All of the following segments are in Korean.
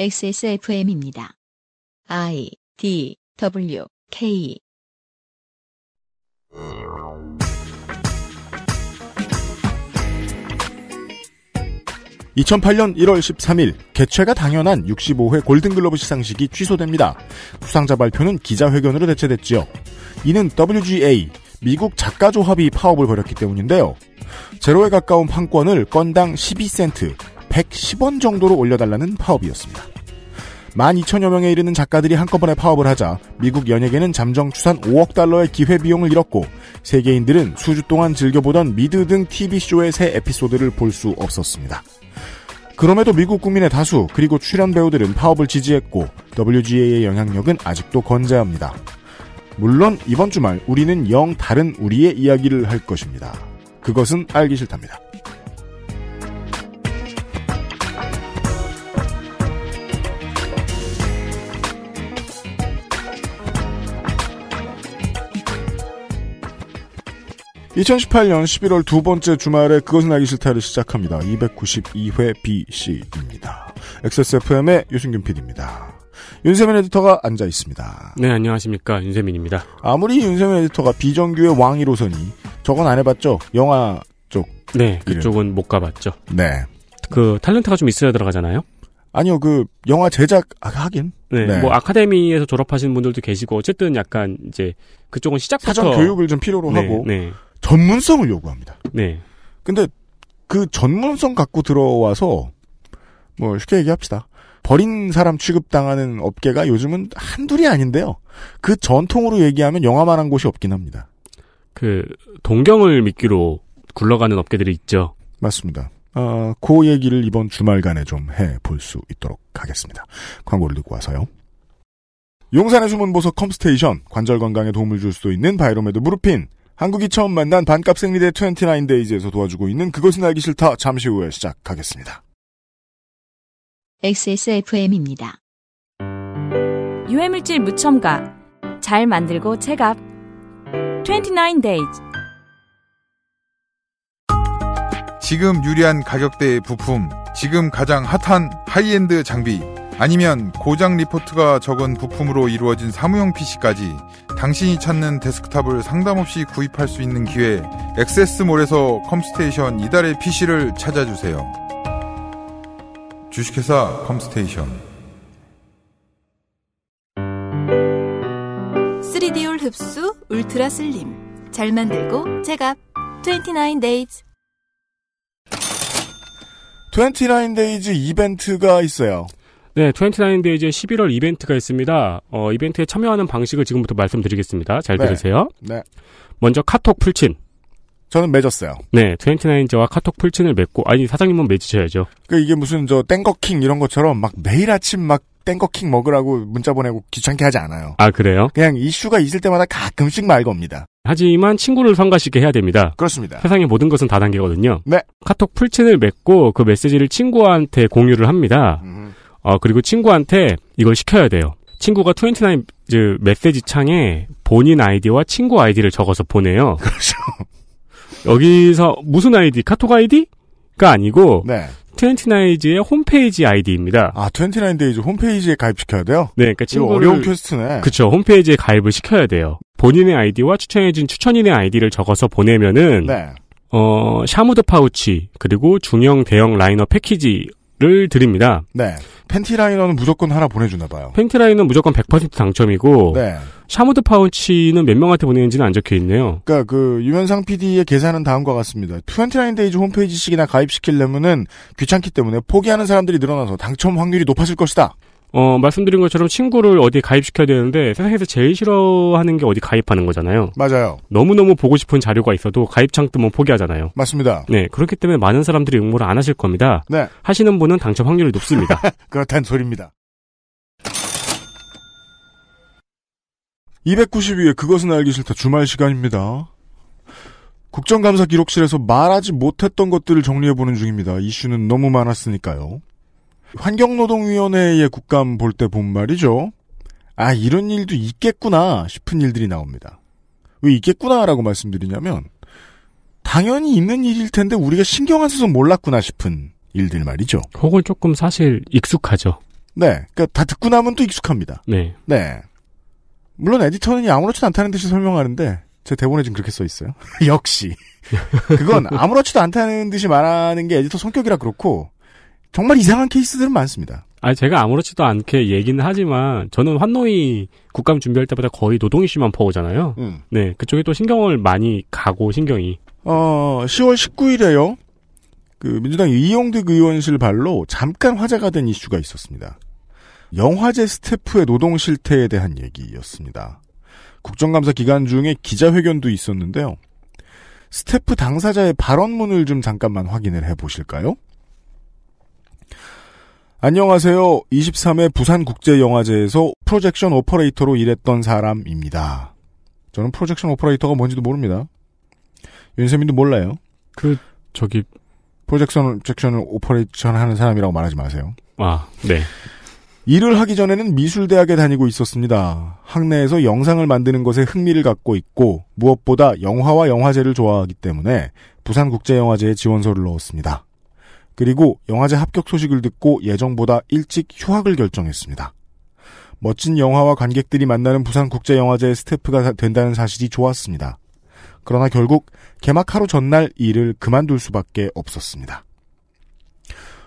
XSFM입니다. I D W K (2008년 1월 13일) 개최가 당연한 (65회) 골든글러브 시상식이 취소됩니다 수상자 발표는 기자회견으로 대체됐지요 이는 WGA 미국 작가조합이 파업을 벌였기 때문인데요 제로에 가까운 판권을 건당 12센트 110원 정도로 올려달라는 파업이었습니다. 12,000여 명에 이르는 작가들이 한꺼번에 파업을 하자 미국 연예계는 잠정 추산 5억 달러의 기회 비용을 잃었고 세계인들은 수주 동안 즐겨보던 미드 등 TV쇼의 새 에피소드를 볼 수 없었습니다. 그럼에도 미국 국민의 다수 그리고 출연 배우들은 파업을 지지했고 WGA의 영향력은 아직도 건재합니다. 물론 이번 주말 우리는 영 다른 우리의 이야기를 할 것입니다. 그것은 알기 싫답니다. 2018년 11월 두 번째 주말에 그것은 알기 싫다를 시작합니다. 292회 BC입니다. XSFM의 유승균 PD입니다. 윤세민 에디터가 앉아 있습니다. 네, 안녕하십니까. 윤세민입니다. 아무리 윤세민 에디터가 비정규의 왕이로서니 저건 안 해봤죠? 영화 쪽. 네, 그쪽은 이름. 못 가봤죠. 네. 그 탤런트가 좀 있어야 들어가잖아요? 아니요, 그 영화 제작 아, 하긴. 네, 네, 뭐 아카데미에서 졸업하신 분들도 계시고 어쨌든 약간 이제 그쪽은 시작부터 사전 교육을 좀 필요로 네, 하고 네. 전문성을 요구합니다. 네. 근데 그 전문성 갖고 들어와서 뭐 쉽게 얘기합시다. 버린 사람 취급당하는 업계가 요즘은 한둘이 아닌데요. 그 전통으로 얘기하면 영화만 한 곳이 없긴 합니다. 그 동경을 미끼로 굴러가는 업계들이 있죠. 맞습니다. 아, 그 얘기를 이번 주말간에 좀 해 볼 수 있도록 하겠습니다. 광고를 듣고 와서요. 용산의 숨은 보석 컴스테이션, 관절 건강에 도움을 줄수도 있는 바이로메드 무르핀, 한국이 처음 만난 반값 생리대 29데이즈에서 도와주고 있는 그것은 알기 싫다 잠시 후에 시작하겠습니다. XSFM입니다. 유해물질 무첨가 잘 만들고 체갑 2 9데이 y 지금 유리한 가격대의 부품 지금 가장 핫한 하이엔드 장비 아니면 고장 리포트가 적은 부품으로 이루어진 사무용 PC까지 당신이 찾는 데스크탑을 상담 없이 구입할 수 있는 기회 엑세스몰에서 컴스테이션 이달의 PC를 찾아주세요. 주식회사 컴스테이션 3디올 흡수 울트라 슬림 잘 만들고 제값 29데이즈 29데이즈 이벤트가 있어요. 네, 29데이즈의 11월 이벤트가 있습니다. 어, 이벤트에 참여하는 방식을 지금부터 말씀드리겠습니다. 잘 네. 들으세요. 네. 먼저 카톡 풀친. 저는 맺었어요. 네, 29인즈와 카톡 풀친을 맺고, 아니, 사장님은 맺으셔야죠. 그, 이게 무슨, 저, 땡거킹 이런 것처럼 막 매일 아침 막 땡거킹 먹으라고 문자 보내고 귀찮게 하지 않아요. 아, 그래요? 그냥 이슈가 있을 때마다 가끔씩 말 겁니다. 하지만 친구를 성가시게 해야 됩니다. 그렇습니다. 세상의 모든 것은 다단계거든요. 네. 카톡 풀친을 맺고 그 메시지를 친구한테 공유를 합니다. 음. 어, 그리고 친구한테 이걸 시켜야 돼요. 친구가 29 그 메시지 창에 본인 아이디와 친구 아이디를 적어서 보내요. 그렇죠. 여기서 무슨 아이디? 카톡 아이디가 아니고 네. 2 9이즈의 홈페이지 아이디입니다. 아, 29데이즈 홈페이지에 가입시켜야 돼요? 네, 그러니까 친구 어려운 퀘스트네. 그쵸, 홈페이지에 가입을 시켜야 돼요. 본인의 아이디와 추천해준 추천인의 아이디를 적어서 보내면은 네. 어, 샤무드 파우치 그리고 중형 대형 라이너 패키지 를 드립니다. 네. 팬티 라이너는 무조건 하나 보내주나 봐요. 팬티 라이너는 무조건 100% 당첨이고 네. 샤무드 파우치는 몇 명한테 보내는지는 안 적혀 있네요. 그러니까 그 유현상 PD의 계산은 다음과 같습니다. 29데이즈 홈페이지식이나 가입시키려면은 귀찮기 때문에 포기하는 사람들이 늘어나서 당첨 확률이 높아질 것이다. 어, 말씀드린 것처럼 친구를 어디 가입시켜야 되는데 세상에서 제일 싫어하는 게 어디 가입하는 거잖아요. 맞아요. 너무너무 보고 싶은 자료가 있어도 가입창 뜨면 포기하잖아요. 맞습니다. 네, 그렇기 때문에 많은 사람들이 응모를 안 하실 겁니다. 네. 하시는 분은 당첨 확률이 높습니다. 그렇단 소리입니다. 292회 그것은 알기 싫다 주말 시간입니다. 국정감사 기록실에서 말하지 못했던 것들을 정리해보는 중입니다. 이슈는 너무 많았으니까요. 환경노동위원회의 국감 볼 때 본 말이죠. 아, 이런 일도 있겠구나 싶은 일들이 나옵니다. 왜 있겠구나라고 말씀드리냐면, 당연히 있는 일일 텐데 우리가 신경 안 써서 몰랐구나 싶은 일들 말이죠. 혹은 조금 사실 익숙하죠. 네. 그니까 다 듣고 나면 또 익숙합니다. 네. 네. 물론 에디터는 아무렇지도 않다는 듯이 설명하는데, 제 대본에 지금 그렇게 써 있어요. 역시. 그건 아무렇지도 않다는 듯이 말하는 게 에디터 성격이라 그렇고, 정말 이상한 케이스들은 많습니다. 아 제가 아무렇지도 않게 얘기는 하지만 저는 환노이 국감 준비할 때보다 거의 노동 이슈만 퍼오잖아요. 음. 네, 그쪽에 또 신경을 많이 가고 신경이. 어, 10월 19일에요. 그 민주당 이용득 의원실 발로 잠깐 화제가 된 이슈가 있었습니다. 영화제 스태프의 노동 실태에 대한 얘기였습니다. 국정감사 기간 중에 기자회견도 있었는데요. 스태프 당사자의 발언문을 좀 잠깐만 확인을 해보실까요? 안녕하세요. 23회 부산국제영화제에서 프로젝션 오퍼레이터로 일했던 사람입니다. 저는 프로젝션 오퍼레이터가 뭔지도 모릅니다. 윤세민도 몰라요. 그 저기 프로젝션 섹션을 오퍼레이션 하는 사람이라고 말하지 마세요. 아, 네. 일을 하기 전에는 미술대학에 다니고 있었습니다. 학내에서 영상을 만드는 것에 흥미를 갖고 있고 무엇보다 영화와 영화제를 좋아하기 때문에 부산국제영화제에 지원서를 넣었습니다. 그리고 영화제 합격 소식을 듣고 예정보다 일찍 휴학을 결정했습니다. 멋진 영화와 관객들이 만나는 부산국제영화제의 스태프가 된다는 사실이 좋았습니다. 그러나 결국 개막 하루 전날 일을 그만둘 수밖에 없었습니다.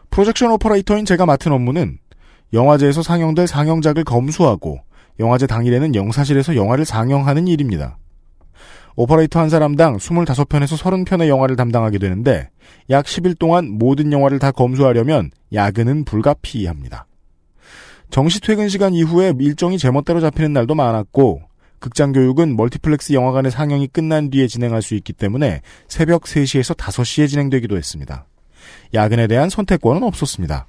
프로젝션 오퍼레이터인 제가 맡은 업무는 영화제에서 상영될 상영작을 검수하고 영화제 당일에는 영사실에서 영화를 상영하는 일입니다. 오퍼레이터 한 사람당 25편에서 30편의 영화를 담당하게 되는데 약 10일 동안 모든 영화를 다 검수하려면 야근은 불가피합니다. 정시 퇴근 시간 이후에 일정이 제멋대로 잡히는 날도 많았고 극장 교육은 멀티플렉스 영화관의 상영이 끝난 뒤에 진행할 수 있기 때문에 새벽 3시에서 5시에 진행되기도 했습니다. 야근에 대한 선택권은 없었습니다.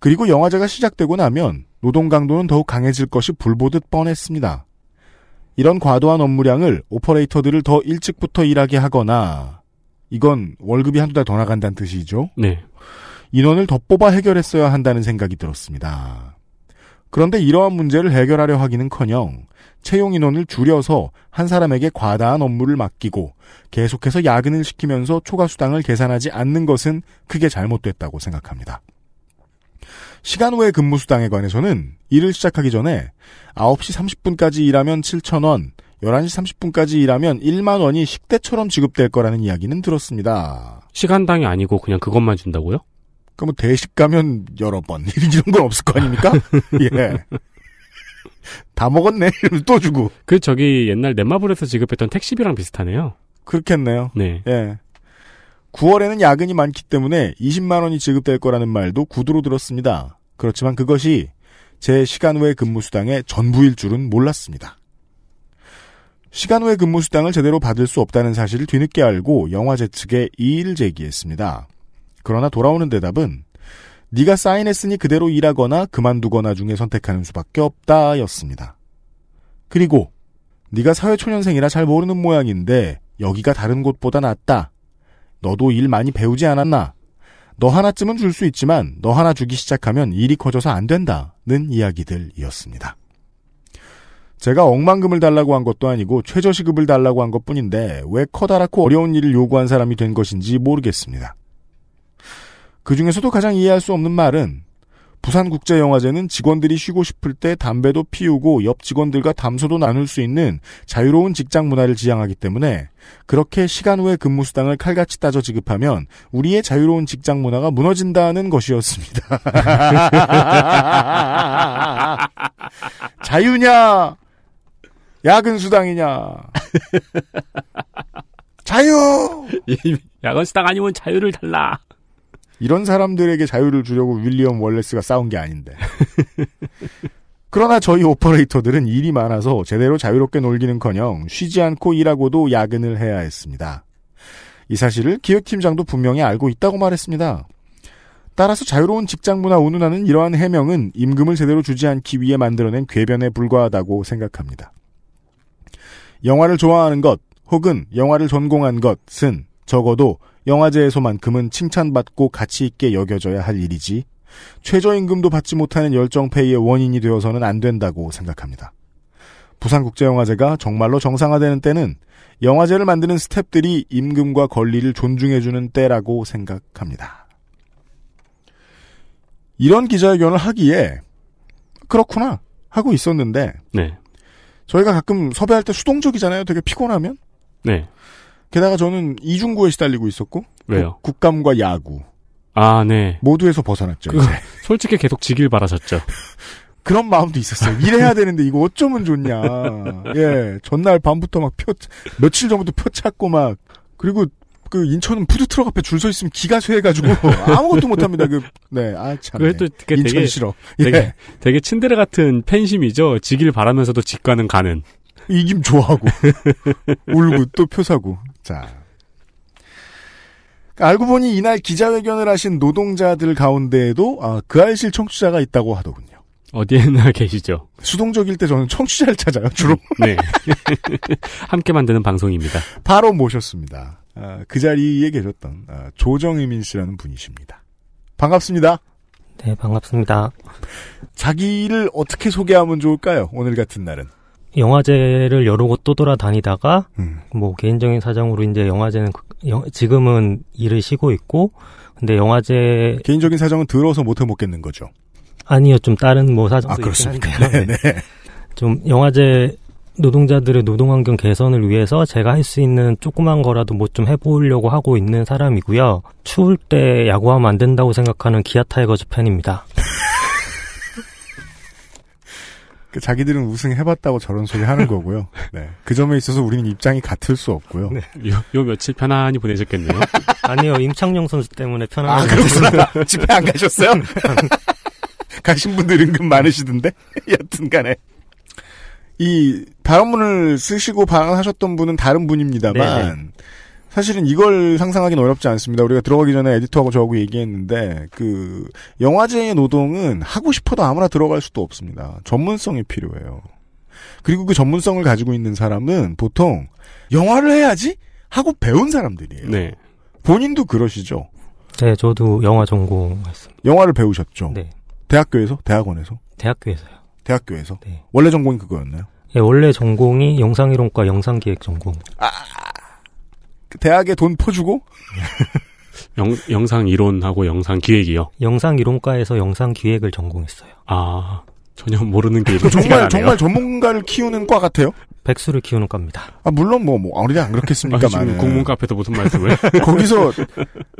그리고 영화제가 시작되고 나면 노동 강도는 더욱 강해질 것이 불보듯 뻔했습니다. 이런 과도한 업무량을 오퍼레이터들을 더 일찍부터 일하게 하거나 이건 월급이 한두 달 더 나간다는 뜻이죠. 네. 인원을 더 뽑아 해결했어야 한다는 생각이 들었습니다. 그런데 이러한 문제를 해결하려 하기는커녕 채용 인원을 줄여서 한 사람에게 과다한 업무를 맡기고 계속해서 야근을 시키면서 초과 수당을 계산하지 않는 것은 크게 잘못됐다고 생각합니다. 시간 외 근무 수당에 관해서는 일을 시작하기 전에 9시 30분까지 일하면 7,000원, 11시 30분까지 일하면 1만 원이 식대처럼 지급될 거라는 이야기는 들었습니다. 시간당이 아니고 그냥 그것만 준다고요? 그럼 뭐 대식 가면 여러 번 이런 건 없을 거 아닙니까? 예. 다 먹었네. 또 주고. 그 저기 옛날 넷마블에서 지급했던 택시비랑 비슷하네요. 그렇겠네요. 네. 예. 9월에는 야근이 많기 때문에 20만 원이 지급될 거라는 말도 구두로 들었습니다. 그렇지만 그것이 제 시간 외 근무 수당의 전부일 줄은 몰랐습니다. 시간 외 근무 수당을 제대로 받을 수 없다는 사실을 뒤늦게 알고 영화제 측에 이의를 제기했습니다. 그러나 돌아오는 대답은 네가 사인했으니 그대로 일하거나 그만두거나 중에 선택하는 수밖에 없다였습니다. 그리고 네가 사회초년생이라 잘 모르는 모양인데 여기가 다른 곳보다 낫다. 너도 일 많이 배우지 않았나? 너 하나쯤은 줄 수 있지만 너 하나 주기 시작하면 일이 커져서 안 된다는 이야기들이었습니다. 제가 억만금을 달라고 한 것도 아니고 최저시급을 달라고 한 것뿐인데 왜 커다랗고 어려운 일을 요구한 사람이 된 것인지 모르겠습니다. 그 중에서도 가장 이해할 수 없는 말은 부산국제영화제는 직원들이 쉬고 싶을 때 담배도 피우고 옆 직원들과 담소도 나눌 수 있는 자유로운 직장 문화를 지향하기 때문에 그렇게 시간 후에 근무수당을 칼같이 따져 지급하면 우리의 자유로운 직장 문화가 무너진다는 것이었습니다. 자유냐? 야근수당이냐? 자유! 야근수당 아니면 자유를 달라. 이런 사람들에게 자유를 주려고 윌리엄 월레스가 싸운 게 아닌데. 그러나 저희 오퍼레이터들은 일이 많아서 제대로 자유롭게 놀기는커녕 쉬지 않고 일하고도 야근을 해야 했습니다. 이 사실을 기획팀장도 분명히 알고 있다고 말했습니다. 따라서 자유로운 직장 문화 운운하는 이러한 해명은 임금을 제대로 주지 않기 위해 만들어낸 궤변에 불과하다고 생각합니다. 영화를 좋아하는 것 혹은 영화를 전공한 것은 적어도 영화제에서만큼은 칭찬받고 가치 있게 여겨져야 할 일이지 최저임금도 받지 못하는 열정페이의 원인이 되어서는 안 된다고 생각합니다. 부산국제영화제가 정말로 정상화되는 때는 영화제를 만드는 스탭들이 임금과 권리를 존중해주는 때라고 생각합니다. 이런 기자회견을 하기에 그렇구나 하고 있었는데 네. 저희가 가끔 섭외할 때 수동적이잖아요. 되게 피곤하면. 네. 게다가 저는 이중고에 시달리고 있었고 왜요? 국, 감과 야구 아, 네. 모두에서 벗어났죠. 그, 솔직히 계속 지길 바라셨죠. 그런 마음도 있었어요. 일해야 되는데 이거 어쩌면 좋냐. 예, 전날 밤부터 막 표, 며칠 전부터 표 찾고 막 그리고 그 인천은 푸드트럭 앞에 줄 서 있으면 기가 쇠해가지고 아무것도 못합니다. 그 네, 아 참. 그것도 네. 되게, 인천 싫어. 예. 되게 되게 친데레 같은 팬심이죠. 지길 바라면서도 직가는 가는. 이김 좋아하고 울고 또 표 사고. 자. 알고 보니 이날 기자회견을 하신 노동자들 가운데에도 아, 그 알실 청취자가 있다고 하더군요. 어디에나 계시죠. 수동적일 때 저는 청취자를 찾아요, 주로. 음, 네. 함께 만드는 방송입니다. 바로 모셨습니다. 아, 그 자리에 계셨던 아, 조정의민 씨라는 분이십니다. 반갑습니다. 네, 반갑습니다. 자기를 어떻게 소개하면 좋을까요? 오늘 같은 날은. 영화제를 여러 곳 또 돌아다니다가 음. 뭐 개인적인 사정으로 이제 영화제는 그 지금은 일을 쉬고 있고 근데 영화제 개인적인 사정은 들어서 못 해먹겠는 거죠. 아니요, 좀 다른 뭐 사정도 아, 그렇습니까? 있긴 한데 네, 네, 네. 좀 영화제 노동자들의 노동 환경 개선을 위해서 제가 할 수 있는 조그만 거라도 뭐 좀 해보려고 하고 있는 사람이고요. 추울 때 야구하면 안 된다고 생각하는 기아 타이거즈 팬입니다. 그 자기들은 우승해봤다고 저런 소리 하는 거고요. 네. 그 점에 있어서 우리는 입장이 같을 수 없고요. 네. 요, 요 며칠 편안히 보내셨겠네요. 아니요, 임창용 선수 때문에 편안히. 아, 그렇구나. 집에 안 가셨어요? 가신 분들 은근 많으시던데? 여튼 간에. 이, 발언문을 쓰시고 발언하셨던 분은 다른 분입니다만, 네네. 네. 사실은 이걸 상상하기는 어렵지 않습니다. 우리가 들어가기 전에 에디터하고 저하고 얘기했는데 그 영화제의 노동은 하고 싶어도 아무나 들어갈 수도 없습니다. 전문성이 필요해요. 그리고 그 전문성을 가지고 있는 사람은 보통 영화를 해야지 하고 배운 사람들이에요. 네. 본인도 그러시죠. 네, 저도 영화 전공했습니다. 영화를 배우셨죠. 네. 대학교에서, 대학원에서? 대학교에서요. 대학교에서? 네. 원래 전공이 그거였나요? 예, 원래 전공이 영상이론과 영상기획 전공. 아, 대학에 돈 퍼주고 영, 영상 이론하고 영상 기획이요. 영상 이론과에서 영상 기획을 전공했어요. 아 전혀 모르는 게 정말 정말 전문가를 키우는 과 같아요. 백수를 키우는 겁니다. 아 물론 뭐뭐 뭐, 어리지 뭐, 안 그렇겠습니까만. 아, 공문 카페도 무슨 말씀을? 거기서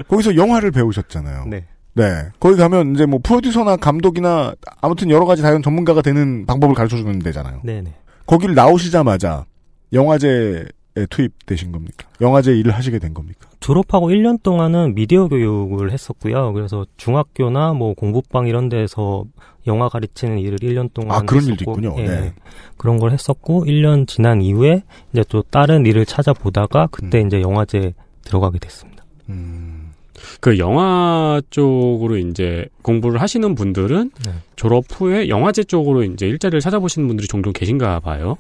거기서 영화를 배우셨잖아요. 네. 네. 거기 가면 이제 뭐 프로듀서나 감독이나 아무튼 여러 가지 다른 전문가가 되는 방법을 가르쳐 주는 데잖아요. 네네. 거기를 나오시자마자 영화제 투입되신 겁니까? 영화제 일을 하시게 된 겁니까? 졸업하고 1년 동안은 미디어 교육을 했었고요. 그래서 중학교나 뭐 공부방 이런 데서 영화 가르치는 일을 1년 동안 아, 그런 했었고, 일도 있군요. 예, 네. 그런 걸 했었고 1년 지난 이후에 이제 또 다른 일을 찾아보다가 그때 음. 이제 영화제 들어가게 됐습니다. 음. 그 영화 쪽으로 이제 공부를 하시는 분들은 네. 졸업 후에 영화제 쪽으로 이제 일자리를 찾아보시는 분들이 종종 계신가 봐요.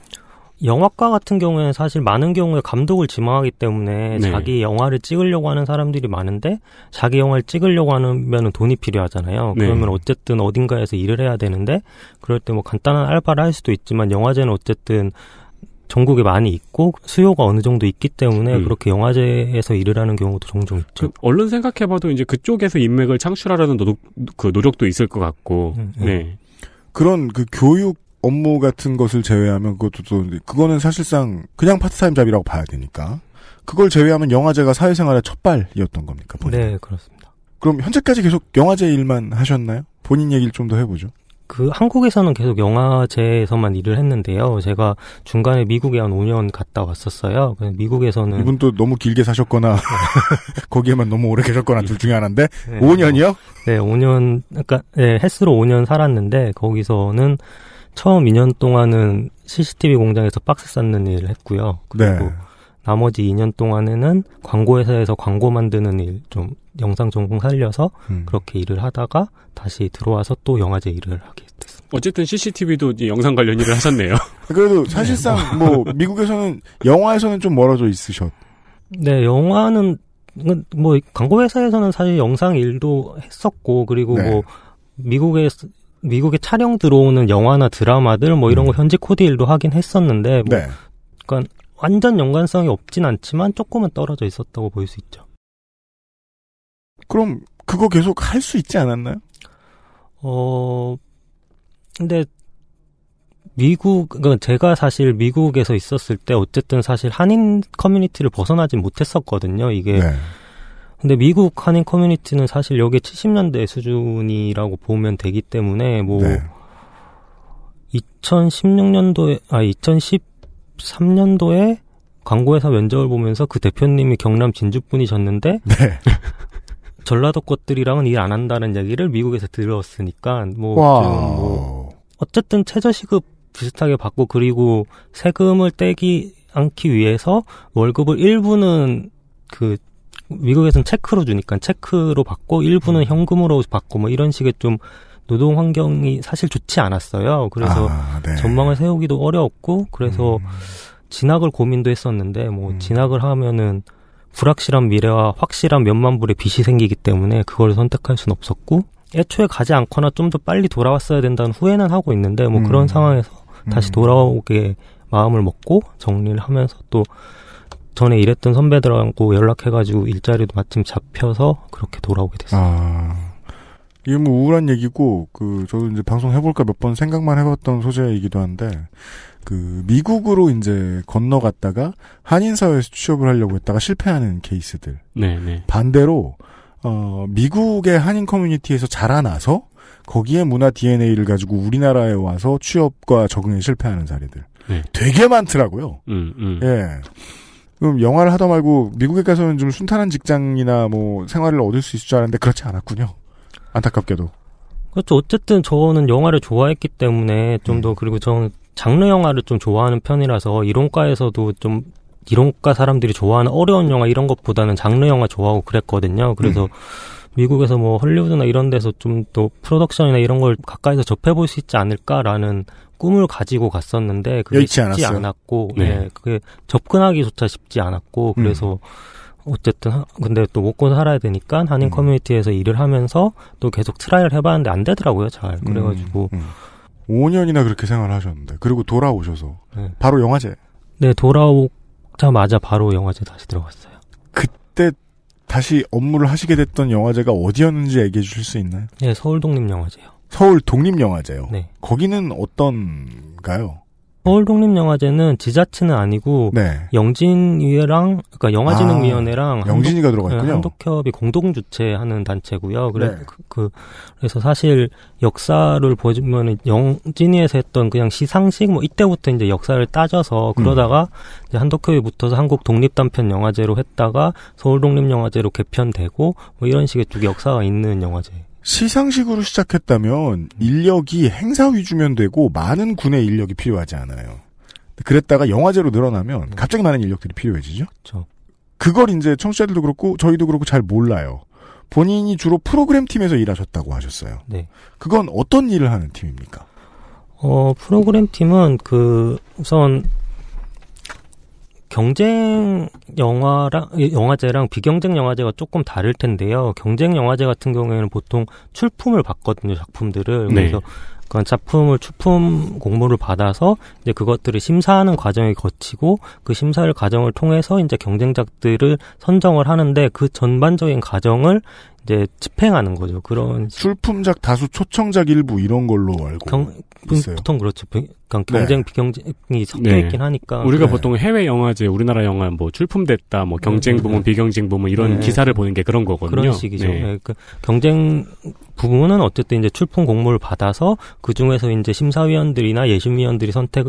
영화과 같은 경우에는 사실 많은 경우에 감독을 지망하기 때문에 네. 자기 영화를 찍으려고 하는 사람들이 많은데 자기 영화를 찍으려고 하면 돈이 필요하잖아요. 네. 그러면 어쨌든 어딘가에서 일을 해야 되는데 그럴 때 뭐 간단한 알바를 할 수도 있지만 영화제는 어쨌든 전국에 많이 있고 수요가 어느 정도 있기 때문에 음. 그렇게 영화제에서 일을 하는 경우도 종종 있죠. 그 얼른 생각해봐도 이제 그쪽에서 인맥을 창출하려는 노력, 그 노력도 있을 것 같고. 음, 음. 네. 그런 그 교육 업무 같은 것을 제외하면 그것도 또 그거는 사실상 그냥 파트타임 잡이라고 봐야 되니까 그걸 제외하면 영화제가 사회생활의 첫발이었던 겁니까? 본인? 네 그렇습니다. 그럼 현재까지 계속 영화제 일만 하셨나요? 본인 얘기를 좀 더 해보죠. 그 한국에서는 계속 영화제에서만 일을 했는데요. 제가 중간에 미국에 한 5년 갔다 왔었어요. 미국에서는 이분 도 너무 길게 사셨거나 거기에만 너무 오래 계셨거나 둘 중에 하나인데 네, 5년이요? 네, 5년 그러니까 네, 헬스로 5년 살았는데 거기서는 처음 2년 동안은 CCTV 공장에서 박스 쌓는 일을 했고요. 그리고 네. 나머지 2년 동안에는 광고회사에서 광고 만드는 일, 좀 영상 전공 살려서 음. 그렇게 일을 하다가 다시 들어와서 또 영화제 일을 하게 됐습니다. 어쨌든 CCTV도 영상 관련 일을 하셨네요. 그래도 사실상 네, 뭐 미국에서는 영화에서는 좀 멀어져 있으셨. 네, 영화는 뭐, 뭐 광고회사에서는 사실 영상 일도 했었고 그리고 네. 뭐 미국에 미국에 촬영 들어오는 영화나 드라마들 뭐 이런 음. 거 현지 코디 일도 하긴 했었는데 뭐 네. 그러니까 완전 연관성이 없진 않지만 조금은 떨어져 있었다고 볼수 있죠. 그럼 그거 계속 할 수 있지 않았나요? 어 근데 미국 그러니까 제가 사실 미국에서 있었을 때 어쨌든 사실 한인 커뮤니티를 벗어나진 못했었거든요. 이게 네. 근데 미국 한인 커뮤니티는 사실 여기 70년대 수준이라고 보면 되기 때문에 뭐 네. 2016년도에 아 2013년도에 광고회사 면접을 보면서 그 대표님이 경남 진주 분이셨는데 네. 전라도 것들이랑은 일 안 한다는 얘기를 미국에서 들었으니까 뭐, 뭐 어쨌든 최저 시급 비슷하게 받고 그리고 세금을 떼기 않기 위해서 월급을 일부는 그 미국에서는 체크로 주니까 체크로 받고 일부는 음. 현금으로 받고 뭐 이런 식의 좀 노동 환경이 사실 좋지 않았어요. 그래서 아, 네. 전망을 세우기도 어려웠고 그래서 음. 진학을 고민도 했었는데 뭐 음. 진학을 하면은 불확실한 미래와 확실한 몇만 불의 빚이 생기기 때문에 그걸 선택할 수는 없었고 애초에 가지 않거나 좀 더 빨리 돌아왔어야 된다는 후회는 하고 있는데 뭐 음. 그런 상황에서 다시 음. 돌아오게 마음을 먹고 정리를 하면서 또 전에 일했던 선배들하고 연락해가지고 일자리도 마침 잡혀서 그렇게 돌아오게 됐어요. 아, 이게 뭐 우울한 얘기고 그 저도 이제 방송 해볼까 몇 번 생각만 해봤던 소재이기도 한데 그 미국으로 이제 건너갔다가 한인 사회에서 취업을 하려고 했다가 실패하는 케이스들. 네네. 네. 반대로 어 미국의 한인 커뮤니티에서 자라나서 거기에 문화 DNA를 가지고 우리나라에 와서 취업과 적응에 실패하는 사례들. 네. 되게 많더라고요. 음, 음. 예. 그럼 영화를 하다 말고 미국에 가서는 좀 순탄한 직장이나 뭐 생활을 얻을 수 있을 줄 알았는데 그렇지 않았군요. 안타깝게도. 그렇죠. 어쨌든 저는 영화를 좋아했기 때문에 좀더 음. 그리고 저는 장르 영화를 좀 좋아하는 편이라서 이론과에서도 좀 이론과 사람들이 좋아하는 어려운 영화 이런 것보다는 장르 영화 좋아하고 그랬거든요. 그래서 음. 미국에서 뭐 헐리우드나 이런 데서 좀 또 프로덕션이나 이런 걸 가까이서 접해볼 수 있지 않을까라는 꿈을 가지고 갔었는데 그게 쉽지 않았어요. 않았고 네. 네. 그게 접근하기조차 쉽지 않았고 음. 그래서 음. 어쨌든 근데 또 먹고 살아야 되니까 한인 음. 커뮤니티에서 일을 하면서 또 계속 트라이를 해봤는데 안 되더라고요 잘 음, 그래가지고 음, 5년이나 그렇게 생활을 하셨는데 그리고 돌아오셔서 네. 바로 영화제 네 돌아오자마자 바로 영화제 다시 들어갔어요 그때 다시 업무를 하시게 됐던 영화제가 어디였는지 얘기해 주실 수 있나요? 네 서울 독립 영화제요 서울 독립영화제요. 네. 거기는 어떤가요? 서울 독립영화제는 지자체는 아니고 네. 영진위회랑 그러니까 영화진흥위원회랑 아, 영진이가 한독, 들어갔군요. 네, 한독협이 공동 주최하는 단체고요. 그래 네. 그, 그, 래서 사실 역사를 보면 영진이에서 했던 그냥 시상식 뭐 이때부터 이제 역사를 따져서 음. 그러다가 음. 이제 한독협이 붙어서 한국 독립 단편 영화제로 했다가 서울 독립 영화제로 개편되고 뭐 이런 식의 쭉 역사가 있는 영화제. 시상식으로 시작했다면 인력이 행사 위주면 되고 많은 군의 인력이 필요하지 않아요. 그랬다가 영화제로 늘어나면 음. 갑자기 많은 인력들이 필요해지죠. 그걸 이제 청취자들도 그렇고 저희도 그렇고 잘 몰라요. 본인이 주로 프로그램 팀에서 일하셨다고 하셨어요. 네. 그건 어떤 일을 하는 팀입니까? 어, 프로그램 팀은 그 우선 경쟁 영화랑 예, 영화제랑 비경쟁 영화제가 조금 다를 텐데요. 경쟁 영화제 같은 경우에는 보통 출품을 받거든요, 작품들을. 네. 그래서 그런 작품을 출품 공모를 받아서 이제 그것들을 심사하는 과정을 거치고 그 심사를 과정을 통해서 이제 경쟁작들을 선정을 하는데 그 전반적인 과정을 이제 집행하는 거죠. 그런 출품작 다수 초청작 일부 이런 걸로 알고 경, 있어요. 보통 그렇죠. 그러니까 네. 경쟁 네. 비경쟁이 섞여 네. 있긴 하니까 우리가 네. 보통 해외 영화제 우리나라 영화 뭐 출품됐다 뭐 경쟁 부문 네. 비경쟁 부문 이런 네. 기사를 보는 게 그런 거거든요. 그런 식이죠. 그러니까 경쟁 부문은 어쨌든 이제 출품 공모를 받아서 그 중에서 이제 심사위원들이나 예심위원들이 선택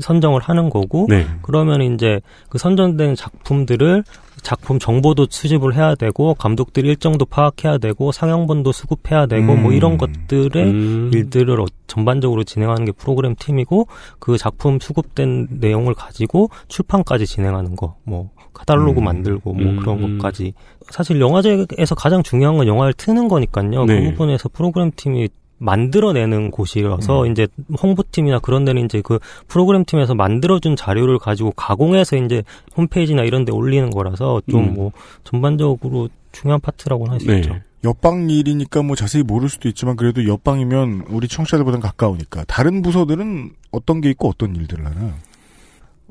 선정을 하는 거고 네. 그러면 이제 그 선정된 작품들을 작품 정보도 수집을 해야 되고 감독들 일정도 파악해야 되고 상영본도 수급해야 되고 음. 뭐 이런 음. 것들의 음. 일들을 어, 전반적으로 진행하는 게 프로그램 팀이고 그 작품 수급된 내용을 가지고 출판까지 진행하는 거 뭐 카탈로그 음. 만들고 뭐 음. 그런 것까지 사실 영화제에서 가장 중요한 건 영화를 트는 거니까요 네. 그 부분에서 프로그램 팀이 만들어내는 곳이라서 음. 이제 홍보팀이나 그런 데는 이제 그 프로그램 팀에서 만들어준 자료를 가지고 가공해서 이제 홈페이지나 이런 데 올리는 거라서 좀뭐 음. 뭐 전반적으로 중요한 파트라고는 할수 네. 있죠. 옆방 일이니까 뭐 자세히 모를 수도 있지만 그래도 옆방이면 우리 청취자들보단 가까우니까 다른 부서들은 어떤 게 있고 어떤 일들을 하나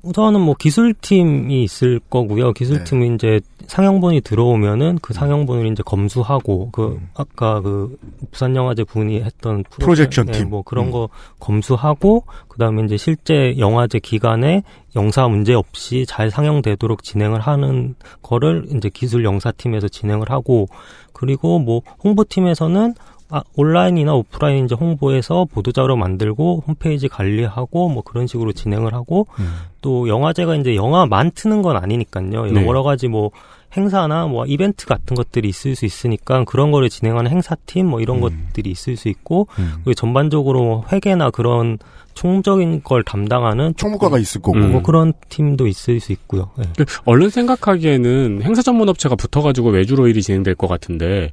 우선은 뭐 기술팀이 있을 거고요. 기술팀은 네. 이제 상영본이 들어오면은 그 음. 상영본을 이제 검수하고 그 음. 아까 그 부산 영화제 분이 했던 프로젝션 네, 팀뭐 그런 음. 거 검수하고 그다음에 이제 실제 영화제 기간에 영사 문제 없이 잘 상영되도록 진행을 하는 거를 이제 기술 영사팀에서 진행을 하고 그리고 뭐 홍보팀에서는 아, 온라인이나 오프라인 이제 홍보해서 보도자료 만들고 홈페이지 관리하고 뭐 그런 식으로 진행을 하고 음. 또 영화제가 이제 영화만 트는 건 아니니까요. 네. 여러 가지 뭐 행사나 뭐 이벤트 같은 것들이 있을 수 있으니까 그런 거를 진행하는 행사팀 뭐 이런 음. 것들이 있을 수 있고 음. 그리고 전반적으로 뭐 회계나 그런 총적인 걸 담당하는 총무과가 있을 거고 뭐 음. 뭐 그런 팀도 있을 수 있고요. 네. 얼른 생각하기에는 행사 전문 업체가 붙어가지고 외주로 일이 진행될 것 같은데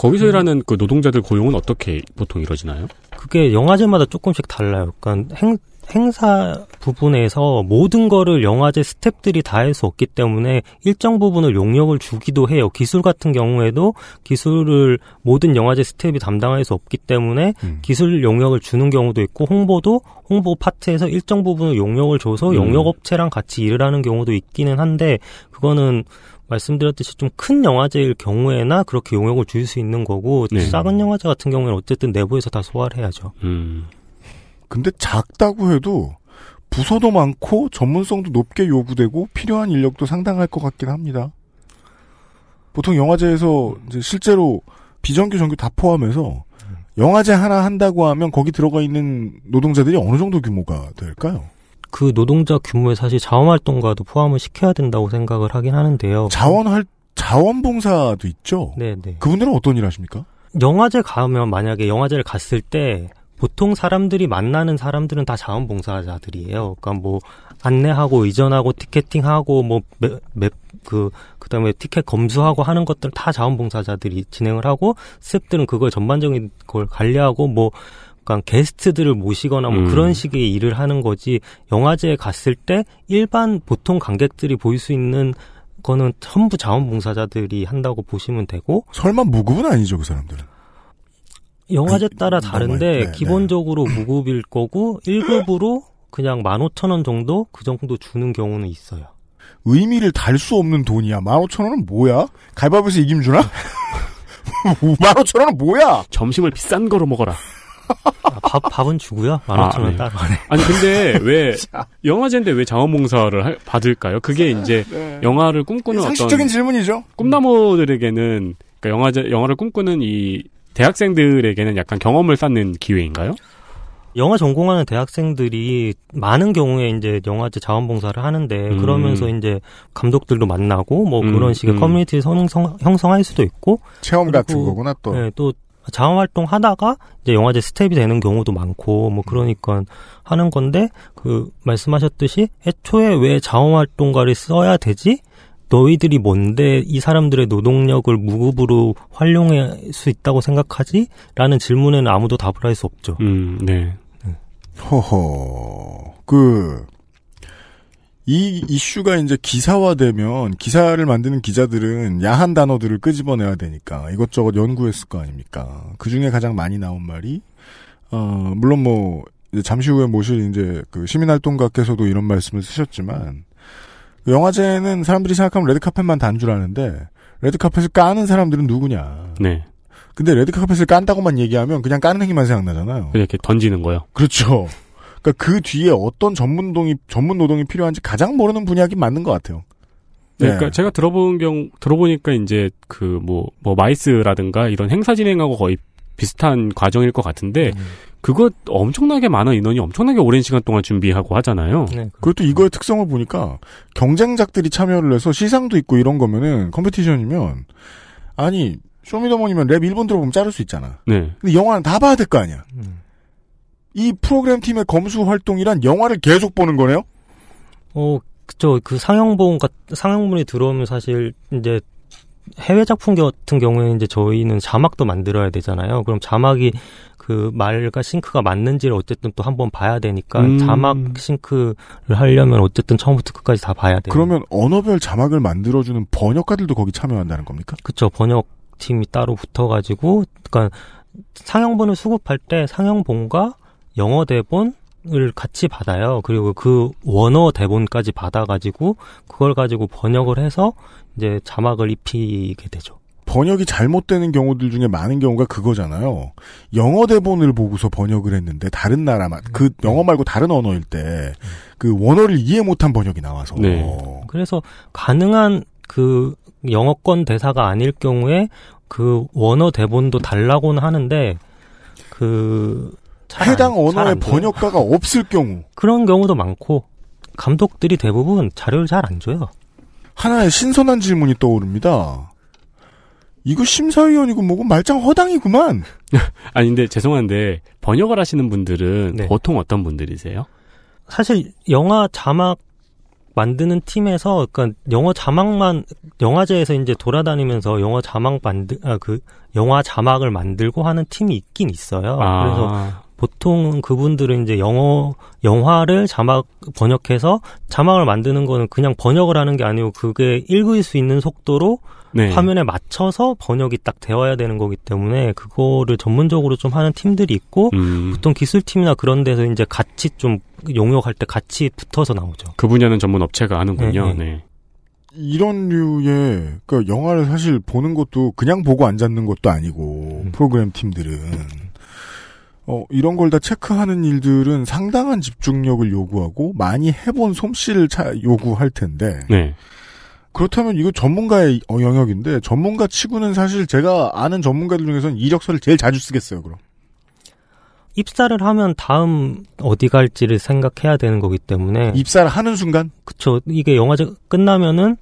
거기서 음. 일하는 그 노동자들 고용은 어떻게 보통 이루어지나요? 그게 영화제마다 조금씩 달라요. 그러니까 행, 행사 부분에서 모든 거를 영화제 스탭들이 다 할 수 없기 때문에 일정 부분을 용역을 주기도 해요. 기술 같은 경우에도 기술을 모든 영화제 스탭이 담당할 수 없기 때문에 음. 기술 용역을 주는 경우도 있고 홍보도 홍보 파트에서 일정 부분을 용역을 줘서 음. 용역업체랑 같이 일을 하는 경우도 있기는 한데 그거는 말씀드렸듯이 좀 큰 영화제일 경우에나 그렇게 용역을 줄 수 있는 거고 네. 작은 영화제 같은 경우에는 어쨌든 내부에서 다 소화를 해야죠. 음. 근데 작다고 해도 부서도 많고 전문성도 높게 요구되고 필요한 인력도 상당할 것 같긴 합니다. 보통 영화제에서 실제로 비정규 정규 다 포함해서 영화제 하나 한다고 하면 거기 들어가 있는 노동자들이 어느 정도 규모가 될까요? 그 노동자 규모에 사실 자원활동가도 포함을 시켜야 된다고 생각을 하긴 하는데요. 자원활 자원봉사도 있죠. 네, 네. 그분들은 어떤 일 하십니까? 영화제 가면 만약에 영화제를 갔을 때 보통 사람들이 만나는 사람들은 다 자원봉사자들이에요. 그러니까 뭐 안내하고 이전하고 티켓팅하고 뭐 맵 그 그다음에 티켓 검수하고 하는 것들 다 자원봉사자들이 진행을 하고 스텝들은 그걸 전반적인 걸 관리하고 뭐 그러니까 게스트들을 모시거나 뭐 음. 그런 식의 일을 하는 거지 영화제에 갔을 때 일반 보통 관객들이 볼 수 있는 거는 전부 자원봉사자들이 한다고 보시면 되고 설마 무급은 아니죠 그 사람들은 영화제 따라 다른데 네, 네, 기본적으로 무급일 거고 1급으로 그냥 15,000원 정도 그 정도 주는 경우는 있어요. 의미를 달 수 없는 돈이야. 15,000원은 뭐야? 갈바에서 이김 주나? 15,000원은 뭐야? 점심을 비싼 거로 먹어라. 아, 밥 밥은 주고요. 만 아, 오천 원 따로. 네. 아, 네. 아니 근데 왜 영화제인데 왜 자원봉사를 할, 받을까요? 그게 이제 네. 영화를 꿈꾸는 상식적인 어떤 질문이죠. 음. 꿈나무들에게는 그러니까 영화제 영화를 꿈꾸는 이 대학생들에게는 약간 경험을 쌓는 기회인가요? 영화 전공하는 대학생들이 많은 경우에 이제 영화제 자원봉사를 하는데 음. 그러면서 이제 감독들도 만나고 뭐 음. 그런 식의 음. 커뮤니티 성, 성, 형성할 수도 있고 체험 같은 거구나 또. 네, 또 자원 활동 하다가 이제 영화제 스텝이 되는 경우도 많고 뭐 그러니까 하는 건데 그 말씀하셨듯이 애초에 왜 자원 활동가를 써야 되지? 너희들이 뭔데 이 사람들의 노동력을 무급으로 활용할 수 있다고 생각하지? 라는 질문에는 아무도 답을 할 수 없죠. 음, 네. 네. 허허. 그이 이슈가 이제 기사화되면 기사를 만드는 기자들은 야한 단어들을 끄집어내야 되니까 이것저것 연구했을 거 아닙니까? 그 중에 가장 많이 나온 말이 어 물론 뭐 잠시 후에 모실 이제 그 시민활동가께서도 이런 말씀을 쓰셨지만 그 영화제는 사람들이 생각하면 레드카펫만 단 줄 아는데 레드카펫을 까는 사람들은 누구냐? 네. 근데 레드카펫을 깐다고만 얘기하면 그냥 까는 행위만 생각나잖아요. 그냥 이렇게 던지는 거요. 그렇죠. 그러니까 그 뒤에 어떤 전문 동이 전문 노동이 필요한지 가장 모르는 분야긴 맞는 것 같아요. 네, 네. 그니까 제가 들어본 경 들어보니까 이제 그 뭐뭐 뭐 마이스라든가 이런 행사 진행하고 거의 비슷한 과정일 것 같은데 음. 그거 엄청나게 많은 인원이 엄청나게 오랜 시간 동안 준비하고 하잖아요. 네, 그것도 그렇죠. 이거의 특성을 보니까 경쟁작들이 참여를 해서 시상도 있고 이런 거면은 컴피티션이면 아니 쇼미더머니면 랩 1분 들어보면 자를 수 있잖아. 네. 근데 영화는 다 봐야 될 거 아니야. 음. 이 프로그램 팀의 검수 활동이란 영화를 계속 보는 거네요? 어, 그쵸. 그 상영본, 상영본이 들어오면 사실 이제 해외 작품 같은 경우에 이제 저희는 자막도 만들어야 되잖아요. 그럼 자막이 그 말과 싱크가 맞는지를 어쨌든 또 한번 봐야 되니까 음. 자막 싱크를 하려면 어쨌든 처음부터 끝까지 다 봐야 돼요. 그러면 언어별 자막을 만들어주는 번역가들도 거기 참여한다는 겁니까? 그쵸. 번역팀이 따로 붙어가지고, 그러니까 상영본을 수급할 때 상영본과 영어 대본을 같이 받아요. 그리고 그 원어 대본까지 받아가지고 그걸 가지고 번역을 해서 이제 자막을 입히게 되죠. 번역이 잘못되는 경우들 중에 많은 경우가 그거잖아요. 영어 대본을 보고서 번역을 했는데 다른 나라 만그 음. 영어 말고 다른 언어일 때 그 원어를 이해 못한 번역이 나와서 네. 그래서 가능한 그 영어권 대사가 아닐 경우에 그 원어 대본도 달라고는 하는데 그 해당 언어의 번역가가 없을 경우 그런 경우도 많고 감독들이 대부분 자료를 잘 안 줘요. 하나의 신선한 질문이 떠오릅니다. 이거 심사위원이고 뭐고 말짱 허당이구만. 아닌데 죄송한데 번역을 하시는 분들은 네. 보통 어떤 분들이세요? 사실 영화 자막 만드는 팀에서 그러니까 영어 자막만 영화제에서 이제 돌아다니면서 영어 자막 만들 아그 영화 자막을 만들고 하는 팀이 있긴 있어요. 아. 그래서 보통 그분들은 이제 영어 영화를 자막 번역해서 자막을 만드는 거는 그냥 번역을 하는 게 아니고 그게 읽을 수 있는 속도로 네. 화면에 맞춰서 번역이 딱 되어야 되는 거기 때문에 그거를 전문적으로 좀 하는 팀들이 있고 음. 보통 기술팀이나 그런 데서 이제 같이 좀 용역할 때 같이 붙어서 나오죠. 그 분야는 전문 업체가 하는군요. 네네. 네. 네. 이런 류의 그 영화를 사실 보는 것도 그냥 보고 앉았는 것도 아니고 음. 프로그램 팀들은 어, 이런 걸 다 체크하는 일들은 상당한 집중력을 요구하고 많이 해본 솜씨를 차, 요구할 텐데. 네. 그렇다면 이거 전문가의 어, 영역인데 전문가 치고는 사실 제가 아는 전문가들 중에서는 이력서를 제일 자주 쓰겠어요. 그럼. 입사를 하면 다음 어디 갈지를 생각해야 되는 거기 때문에 입사를 하는 순간 그쵸 이게 영화제 끝나면은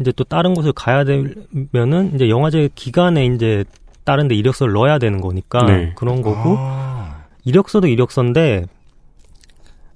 이제 또 다른 곳을 가야 되면은 이제 영화제 기간에 이제 다른 데 이력서를 넣어야 되는 거니까 네. 그런 거고 아... 이력서도 이력서인데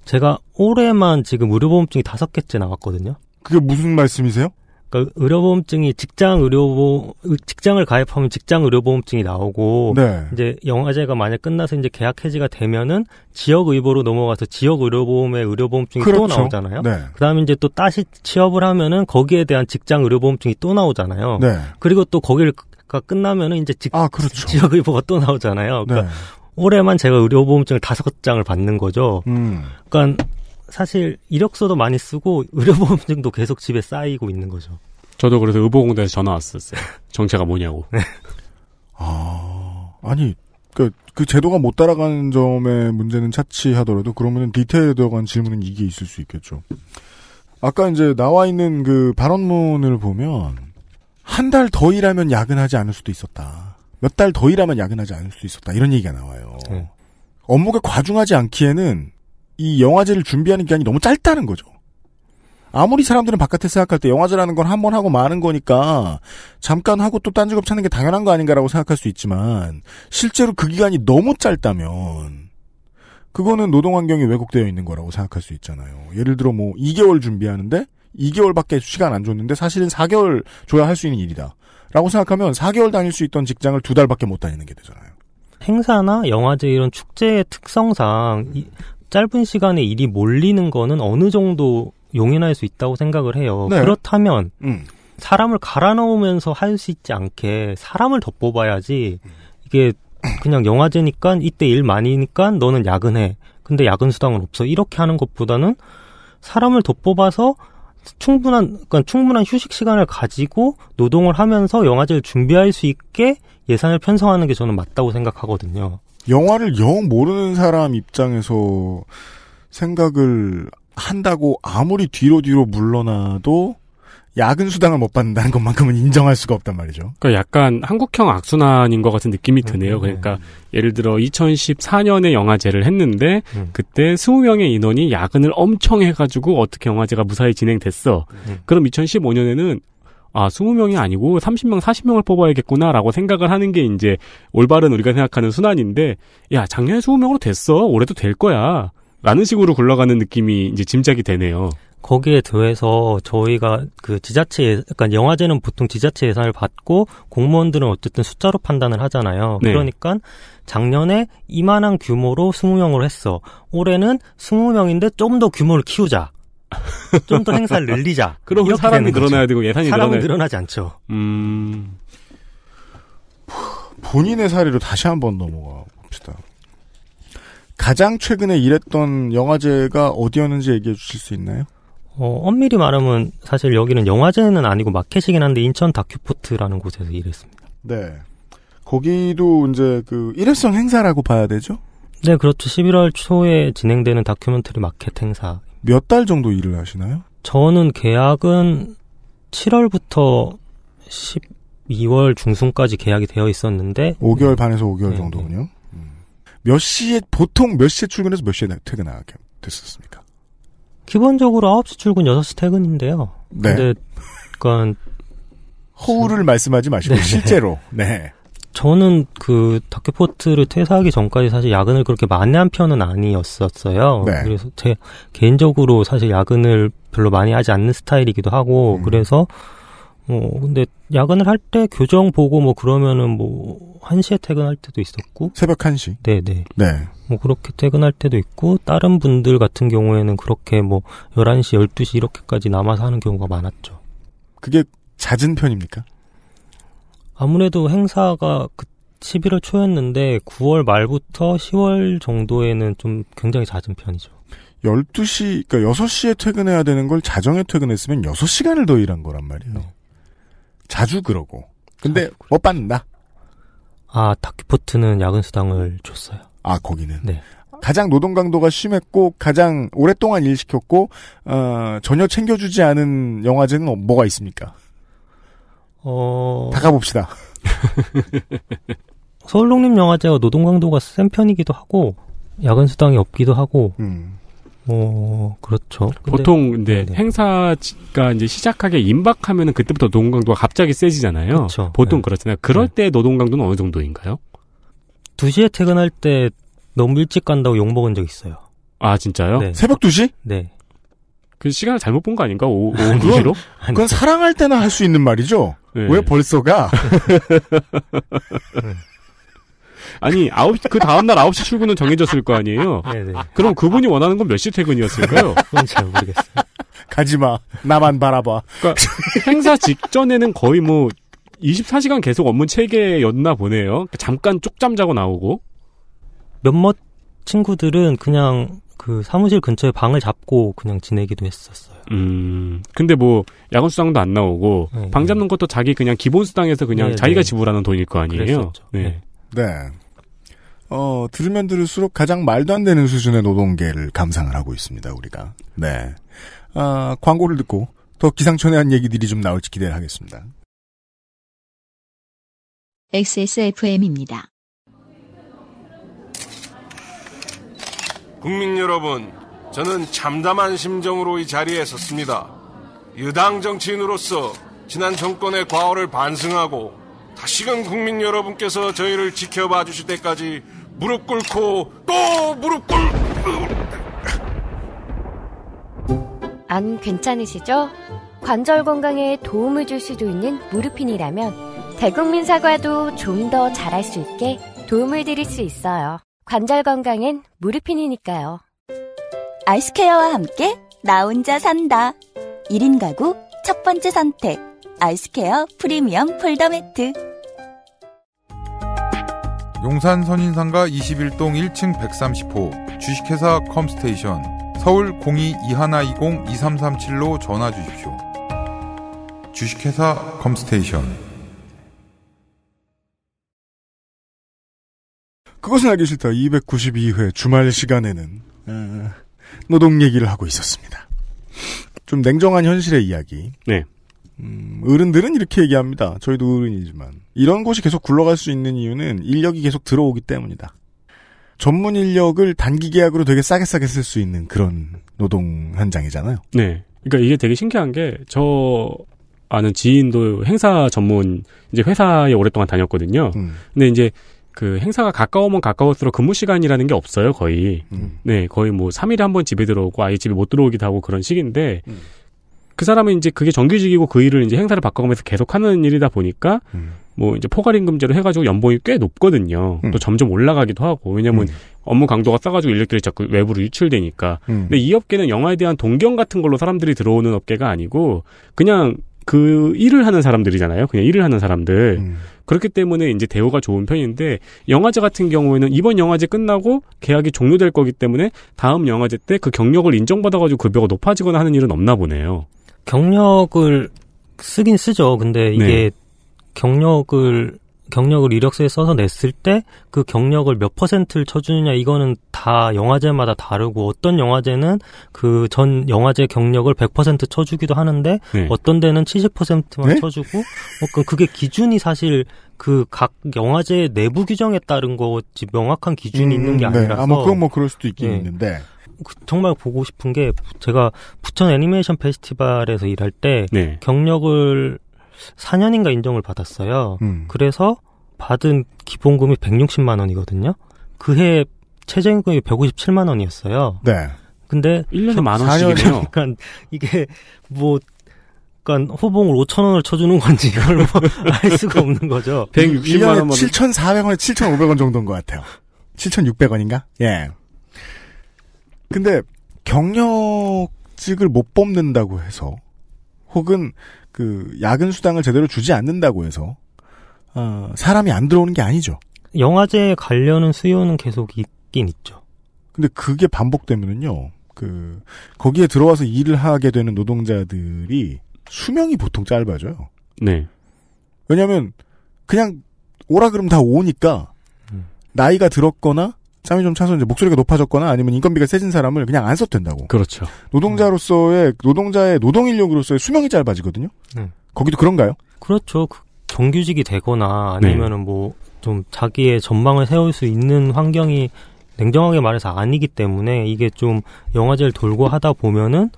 제가 올해만 지금 의료보험증이 다섯 개째 나왔거든요. 그게 무슨 말씀이세요? 그러니까 의료보험증이 직장 의료보 직장을 가입하면 직장 의료보험증이 나오고 네. 이제 영화제가 만약 끝나서 이제 계약 해지가 되면은 지역 의보로 넘어가서 지역 의료보험의 의료보험증이 그렇죠. 또 나오잖아요. 네. 그다음에 이제 또 다시 취업을 하면은 거기에 대한 직장 의료보험증이 또 나오잖아요. 네. 그리고 또 거기를 가 끝나면은 이제 직, 아, 그렇죠. 지역 의보가 또 나오잖아요. 그러니까 네. 올해만 제가 의료보험증을 다섯 장을 받는 거죠. 음. 그러니까 사실 이력서도 많이 쓰고 의료보험증도 계속 집에 쌓이고 있는 거죠. 저도 그래서 의보공단에서 전화 왔었어요. 정체가 뭐냐고. 네. 아, 아니, 그, 그 제도가 못 따라가는 점의 문제는 차치하더라도 그러면 디테일에 들어간 질문은 이게 있을 수 있겠죠. 아까 이제 나와 있는 그 발언문을 보면 한 달 더 일하면 야근하지 않을 수도 있었다. 몇달더 일하면 야근하지 않을 수 있었다. 이런 얘기가 나와요. 음. 업무가 과중하지 않기에는 이 영화제를 준비하는 기간이 너무 짧다는 거죠. 아무리 사람들은 바깥에 생각할 때 영화제라는 건 한 번 하고 마는 거니까 잠깐 하고 또 딴 직업 찾는 게 당연한 거 아닌가라고 생각할 수 있지만 실제로 그 기간이 너무 짧다면 그거는 노동 환경이 왜곡되어 있는 거라고 생각할 수 있잖아요. 예를 들어 뭐 2개월 준비하는데 2개월밖에 시간 안 줬는데 사실은 4개월 줘야 할 수 있는 일이다. 라고 생각하면 4개월 다닐 수 있던 직장을 두 달밖에 못 다니는 게 되잖아요. 행사나 영화제 이런 축제의 특성상 이, 짧은 시간에 일이 몰리는 거는 어느 정도 용인할 수 있다고 생각을 해요. 네. 그렇다면 음. 사람을 갈아 넣으면서 할 수 있지 않게 사람을 더 뽑아야지 이게 그냥 영화제니까 이때 일 많이니까 너는 야근해. 근데 야근 수당은 없어. 이렇게 하는 것보다는 사람을 더 뽑아서 충분한 그러니까 충분한 휴식 시간을 가지고 노동을 하면서 영화제를 준비할 수 있게 예산을 편성하는 게 저는 맞다고 생각하거든요. 영화를 영 모르는 사람 입장에서 생각을 한다고 아무리 뒤로 뒤로 물러나도 야근 수당을 못 받는다는 것만큼은 인정할 수가 없단 말이죠. 그러니까 약간 한국형 악순환인 것 같은 느낌이 음. 드네요. 음, 그러니까 예를 들어 2014년에 영화제를 했는데 음. 그때 20명의 인원이 야근을 엄청 해가지고 어떻게 영화제가 무사히 진행됐어. 음. 그럼 2015년에는 아, 20명이 아니고 30명, 40명을 뽑아야겠구나라고 생각을 하는 게 이제 올바른 우리가 생각하는 순환인데, 야, 작년에 20명으로 됐어. 올해도 될 거야. 라는 식으로 굴러가는 느낌이 이제 짐작이 되네요. 거기에 더해서 저희가 그 지자체 약간 예, 그러니까 영화제는 보통 지자체 예산을 받고 공무원들은 어쨌든 숫자로 판단을 하잖아요. 네. 그러니까 작년에 이만한 규모로 20명으로 했어. 올해는 20명인데 좀 더 규모를 키우자. 좀 더 행사를 늘리자. 그럼 사람이 늘어나야 되고 예산이 사람은 늘어나... 지 않죠. 음... 본인의 사례로 다시 한번 넘어가 봅시다. 가장 최근에 일했던 영화제가 어디였는지 얘기해 주실 수 있나요? 어, 엄밀히 말하면 사실 여기는 영화제는 아니고 마켓이긴 한데 인천 다큐포트라는 곳에서 일했습니다. 네. 거기도 이제 그 일회성 행사라고 봐야 되죠? 네, 그렇죠. 11월 초에 진행되는 다큐멘터리 마켓 행사. 몇 달 정도 일을 하시나요? 저는 계약은 7월부터 12월 중순까지 계약이 되어 있었는데 5개월 네. 반에서 5개월 네, 정도군요. 네. 몇 시에 보통 몇 시에 출근해서 몇 시에 퇴근하게 됐었습니까? 기본적으로 9시 출근, 6시 퇴근인데요. 네. 근데 그건 허울을 저... 말씀하지 마시고 네네. 실제로. 네. 저는 그 다큐포트를 퇴사하기 전까지 사실 야근을 그렇게 많이 한 편은 아니었었어요. 네. 그래서 제 개인적으로 사실 야근을 별로 많이 하지 않는 스타일이기도 하고 음. 그래서 어 근데 야근을 할 때 교정 보고 뭐 그러면은 뭐 1시에 퇴근할 때도 있었고 새벽 1시. 네, 네. 네. 뭐 그렇게 퇴근할 때도 있고 다른 분들 같은 경우에는 그렇게 뭐 11시, 12시 이렇게까지 남아서 하는 경우가 많았죠. 그게 잦은 편입니까? 아무래도 행사가 그 11월 초였는데 9월 말부터 10월 정도에는 좀 굉장히 잦은 편이죠. 12시, 그러니까 6시에 퇴근해야 되는 걸 자정에 퇴근했으면 6시간을 더 일한 거란 말이에요. 네. 자주 그러고. 근데 못 받는다. 아, 다큐포트는 야근 수당을 줬어요. 아 거기는 네. 가장 노동 강도가 심했고 가장 오랫동안 일 시켰고 어, 전혀 챙겨주지 않은 영화제는 뭐가 있습니까? 어... 다가봅시다. 서울독립영화제가 노동 강도가 센 편이기도 하고 야근 수당이 없기도 하고 음. 어, 그렇죠. 보통 근데 네네. 행사가 이제 시작하게 임박하면은 그때부터 노동 강도가 갑자기 세지잖아요. 그렇죠. 보통 네. 그렇잖아요. 그럴 네. 때 노동 강도는 어느 정도인가요? 2시에 퇴근할 때 너무 일찍 간다고 욕먹은 적 있어요. 아, 진짜요? 네. 새벽 2시? 네. 그 시간을 잘못 본 거 아닌가? 오후 2시로? 그건 사랑할 때나 할 수 있는 말이죠? 네. 왜 벌써가? 네. 아니, 아홉, 그 다음날 9시 출근은 정해졌을 거 아니에요? 네네. 네. 그럼 그분이 원하는 건 몇 시 퇴근이었을까요? 그건 잘 모르겠어요. 가지 마. 나만 바라봐. 그러니까 행사 직전에는 거의 뭐 24시간 계속 업무 체계였나 보네요. 그러니까 잠깐 쪽잠 자고 나오고. 몇몇 친구들은 그냥 그 사무실 근처에 방을 잡고 그냥 지내기도 했었어요. 음. 근데 뭐 야근 수당도 안 나오고 네, 네, 방 잡는 것도 자기 그냥 기본 수당에서 그냥 네, 자기가 네. 지불하는 돈일 거 아니에요. 네. 네. 네. 어, 들으면 들을수록 가장 말도 안 되는 수준의 노동계를 감상을 하고 있습니다, 우리가. 네. 아, 광고를 듣고 더 기상천외한 얘기들이 좀 나올지 기대를 하겠습니다. XSFM입니다. 국민 여러분, 저는 참담한 심정으로 이 자리에 섰습니다. 유당 정치인으로서 지난 정권의 과오를 반성하고 다시금 국민 여러분께서 저희를 지켜봐 주실 때까지 무릎 꿇고 또 무릎 꿇안 괜찮으시죠? 관절 건강에 도움을 줄 수도 있는 무르핀이라면 대국민 사과도 좀 더 잘할 수 있게 도움을 드릴 수 있어요. 관절 건강엔 무릎핀이니까요. 아이스케어와 함께 나 혼자 산다. 1인 가구 첫 번째 선택. 아이스케어 프리미엄 폴더 매트. 용산 선인상가 21동 1층 130호 주식회사 컴스테이션 서울 02-2120-2337로 전화 주십시오. 주식회사 컴스테이션 그것은 알기 싫다. 292회 주말 시간에는 노동 얘기를 하고 있었습니다. 좀 냉정한 현실의 이야기. 네. 음, 어른들은 이렇게 얘기합니다. 저희도 어른이지만 이런 곳이 계속 굴러갈 수 있는 이유는 인력이 계속 들어오기 때문이다. 전문 인력을 단기 계약으로 되게 싸게 싸게 쓸 수 있는 그런 노동 현장이잖아요. 네. 그러니까 이게 되게 신기한 게 저 아는 지인도 행사 전문 이제 회사에 오랫동안 다녔거든요. 음. 근데 이제 그 행사가 가까우면 가까울수록 근무 시간이라는 게 없어요, 거의. 음. 네, 거의 뭐 3일에 한 번 집에 들어오고 아예 집에 못 들어오기도 하고 그런 식인데 음. 그 사람은 이제 그게 정규직이고 그 일을 이제 행사를 바꿔가면서 계속 하는 일이다 보니까 음. 뭐 이제 포괄임금제로 해가지고 연봉이 꽤 높거든요. 음. 또 점점 올라가기도 하고 왜냐면 음. 업무 강도가 싸가지고 인력들이 자꾸 외부로 유출되니까. 음. 근데 이 업계는 영화에 대한 동경 같은 걸로 사람들이 들어오는 업계가 아니고 그냥 그 일을 하는 사람들이잖아요. 그냥 일을 하는 사람들. 음. 그렇기 때문에 이제 대우가 좋은 편인데 영화제 같은 경우에는 이번 영화제 끝나고 계약이 종료될 거기 때문에 다음 영화제 때 그 경력을 인정받아가지고 급여가 높아지거나 하는 일은 없나 보네요. 경력을 쓰긴 쓰죠. 근데 이게 네. 경력을 경력을 이력서에 써서 냈을 때 그 경력을 몇 퍼센트를 쳐주느냐 이거는 다 영화제마다 다르고 어떤 영화제는 그 전 영화제 경력을 100% 쳐주기도 하는데 네. 어떤 데는 70%만 네? 쳐주고 뭐 그, 그게 기준이 사실 그 각 영화제 내부 규정에 따른 거지 명확한 기준이 음, 있는 게 음, 네. 아니라서 아마 그건 뭐 그럴 수도 있긴 네. 있는데 그 정말 보고 싶은 게 제가 부천 애니메이션 페스티벌에서 일할 때 네. 경력을 4년인가 인정을 받았어요. 음. 그래서 받은 기본금이 160만 원이거든요. 그해 최저임금이 157만 원이었어요. 네. 근데 1년에 만 원씩이네요. 그러니까 이게 뭐 그러니까 호봉을 5천 원을 쳐주는 건지 이걸 뭐알 수가 없는 거죠. 160만 원 7,400원에 7,500원 정도인 것 같아요. 7,600원인가? 예. 근데 경력직을 못 뽑는다고 해서 혹은 그 야근 수당을 제대로 주지 않는다고 해서 어, 사람이 안 들어오는 게 아니죠. 영화제에 가려는 수요는 계속 있긴 있죠. 근데 그게 반복되면은요. 그 거기에 들어와서 일을 하게 되는 노동자들이 수명이 보통 짧아져요. 네. 왜냐면 그냥 오라 그러면 다 오니까 음. 나이가 들었거나 짬이 좀 차서 이제 목소리가 높아졌거나 아니면 인건비가 세진 사람을 그냥 안 써도 된다고. 그렇죠. 노동자로서의 노동자의 노동 인력으로서의 수명이 짧아지거든요. 음. 거기도 그런가요? 그렇죠. 그 정규직이 되거나 아니면은 네. 뭐좀 자기의 전망을 세울 수 있는 환경이 냉정하게 말해서 아니기 때문에 이게 좀 영화제를 돌고 하다 보면은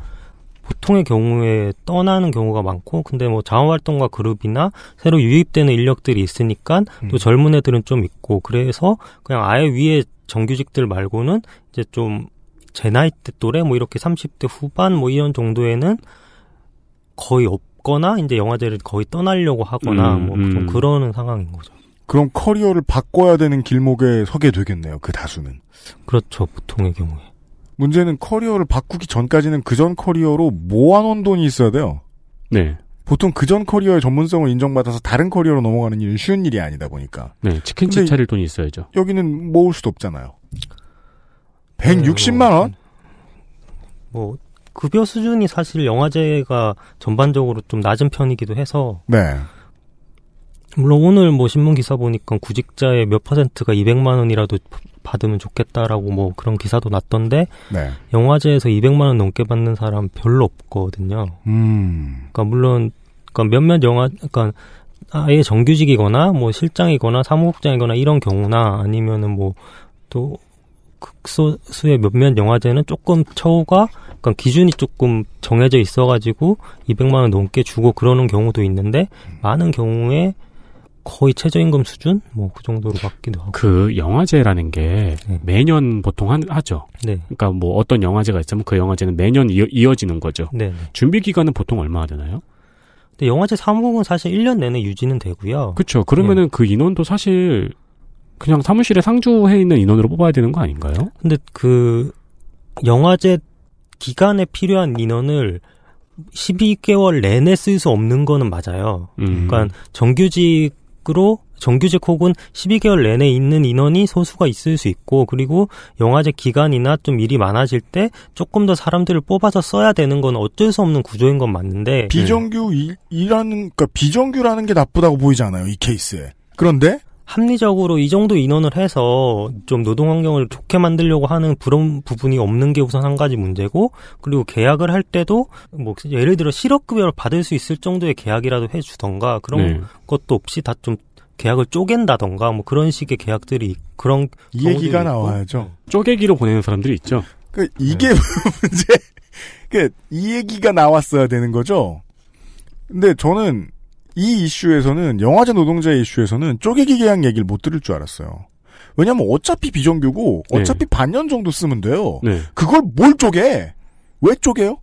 보통의 경우에 떠나는 경우가 많고 근데 뭐 자원활동과 그룹이나 새로 유입되는 인력들이 있으니까 또 음. 젊은 애들은 좀 있고 그래서 그냥 아예 위에 정규직들 말고는 이제 좀 제 나이 때 또래 뭐 이렇게 30대 후반 뭐 이런 정도에는 거의 없거나 이제 영화제를 거의 떠나려고 하거나 음, 뭐 음. 그러는 상황인 거죠. 그럼 커리어를 바꿔야 되는 길목에 서게 되겠네요. 그 다수는. 그렇죠. 보통의 경우에. 문제는 커리어를 바꾸기 전까지는 그 전 커리어로 모아놓은 돈이 있어야 돼요. 네. 보통 그 전 커리어의 전문성을 인정받아서 다른 커리어로 넘어가는 일은 쉬운 일이 아니다 보니까. 네, 치킨집 차릴 돈이 있어야죠. 여기는 모을 수도 없잖아요. 160만 원? 뭐 급여 수준이 사실 영화제가 전반적으로 좀 낮은 편이기도 해서 네. 물론 오늘 뭐 신문 기사 보니까 구직자의 몇 퍼센트가 200만 원이라도 받으면 좋겠다라고 뭐 그런 기사도 났던데 네. 영화제에서 200만 원 넘게 받는 사람 별로 없거든요. 음. 그러니까 물론 그러니까 몇몇 영화 그러니까 아예 정규직이거나 뭐 실장이거나 사무국장이거나 이런 경우나 아니면은 뭐또 극소수의 몇몇 영화제는 조금 처우가 그러니까 기준이 조금 정해져 있어가지고 200만 원 넘게 주고 그러는 경우도 있는데 많은 경우에 거의 최저임금 수준 뭐 그 정도로 받기도 하고 그 영화제라는 게 네. 매년 보통 한, 하죠. 네. 그러니까 뭐 어떤 영화제가 있으면 그 영화제는 매년 이어, 지는 거죠. 네, 네. 준비 기간은 보통 얼마나 되나요? 근데 영화제 사무국은 사실 1년 내내 유지는 되고요. 그렇죠. 그러면은 네. 그 인원도 사실 그냥 사무실에 상주해 있는 인원으로 뽑아야 되는 거 아닌가요? 근데 그 영화제 기간에 필요한 인원을 12개월 내내 쓸 수 없는 거는 맞아요. 음. 그러니까 정규직 밖으로 정규직 혹은 12개월 내내 있는 인원이 소수가 있을 수 있고 그리고 영화제 기간이나 좀 일이 많아질 때 조금 더 사람들을 뽑아서 써야 되는 건 어쩔 수 없는 구조인 건 맞는데 비정규 음. 일하는 그니까 비정규라는 게 나쁘다고 보이지 않아요 이 케이스에 그런데 합리적으로 이 정도 인원을 해서 좀 노동 환경을 좋게 만들려고 하는 그런 부분이 없는 게 우선 한 가지 문제고 그리고 계약을 할 때도 뭐 예를 들어 실업급여를 받을 수 있을 정도의 계약이라도 해주던가 그런 네. 것도 없이 다 좀 계약을 쪼갠다던가 뭐 그런 식의 계약들이 그런 이 얘기가 있고. 나와야죠 쪼개기로 보내는 사람들이 있죠 그 이게 네. 문제 그 이 얘기가 나왔어야 되는 거죠 근데 저는 이 이슈에서는 영화제 노동자의 이슈에서는 쪼개기 계약 얘기를 못 들을 줄 알았어요. 왜냐하면 어차피 비정규고 어차피 네. 반년 정도 쓰면 돼요. 네. 그걸 뭘 쪼개? 왜 쪼개요?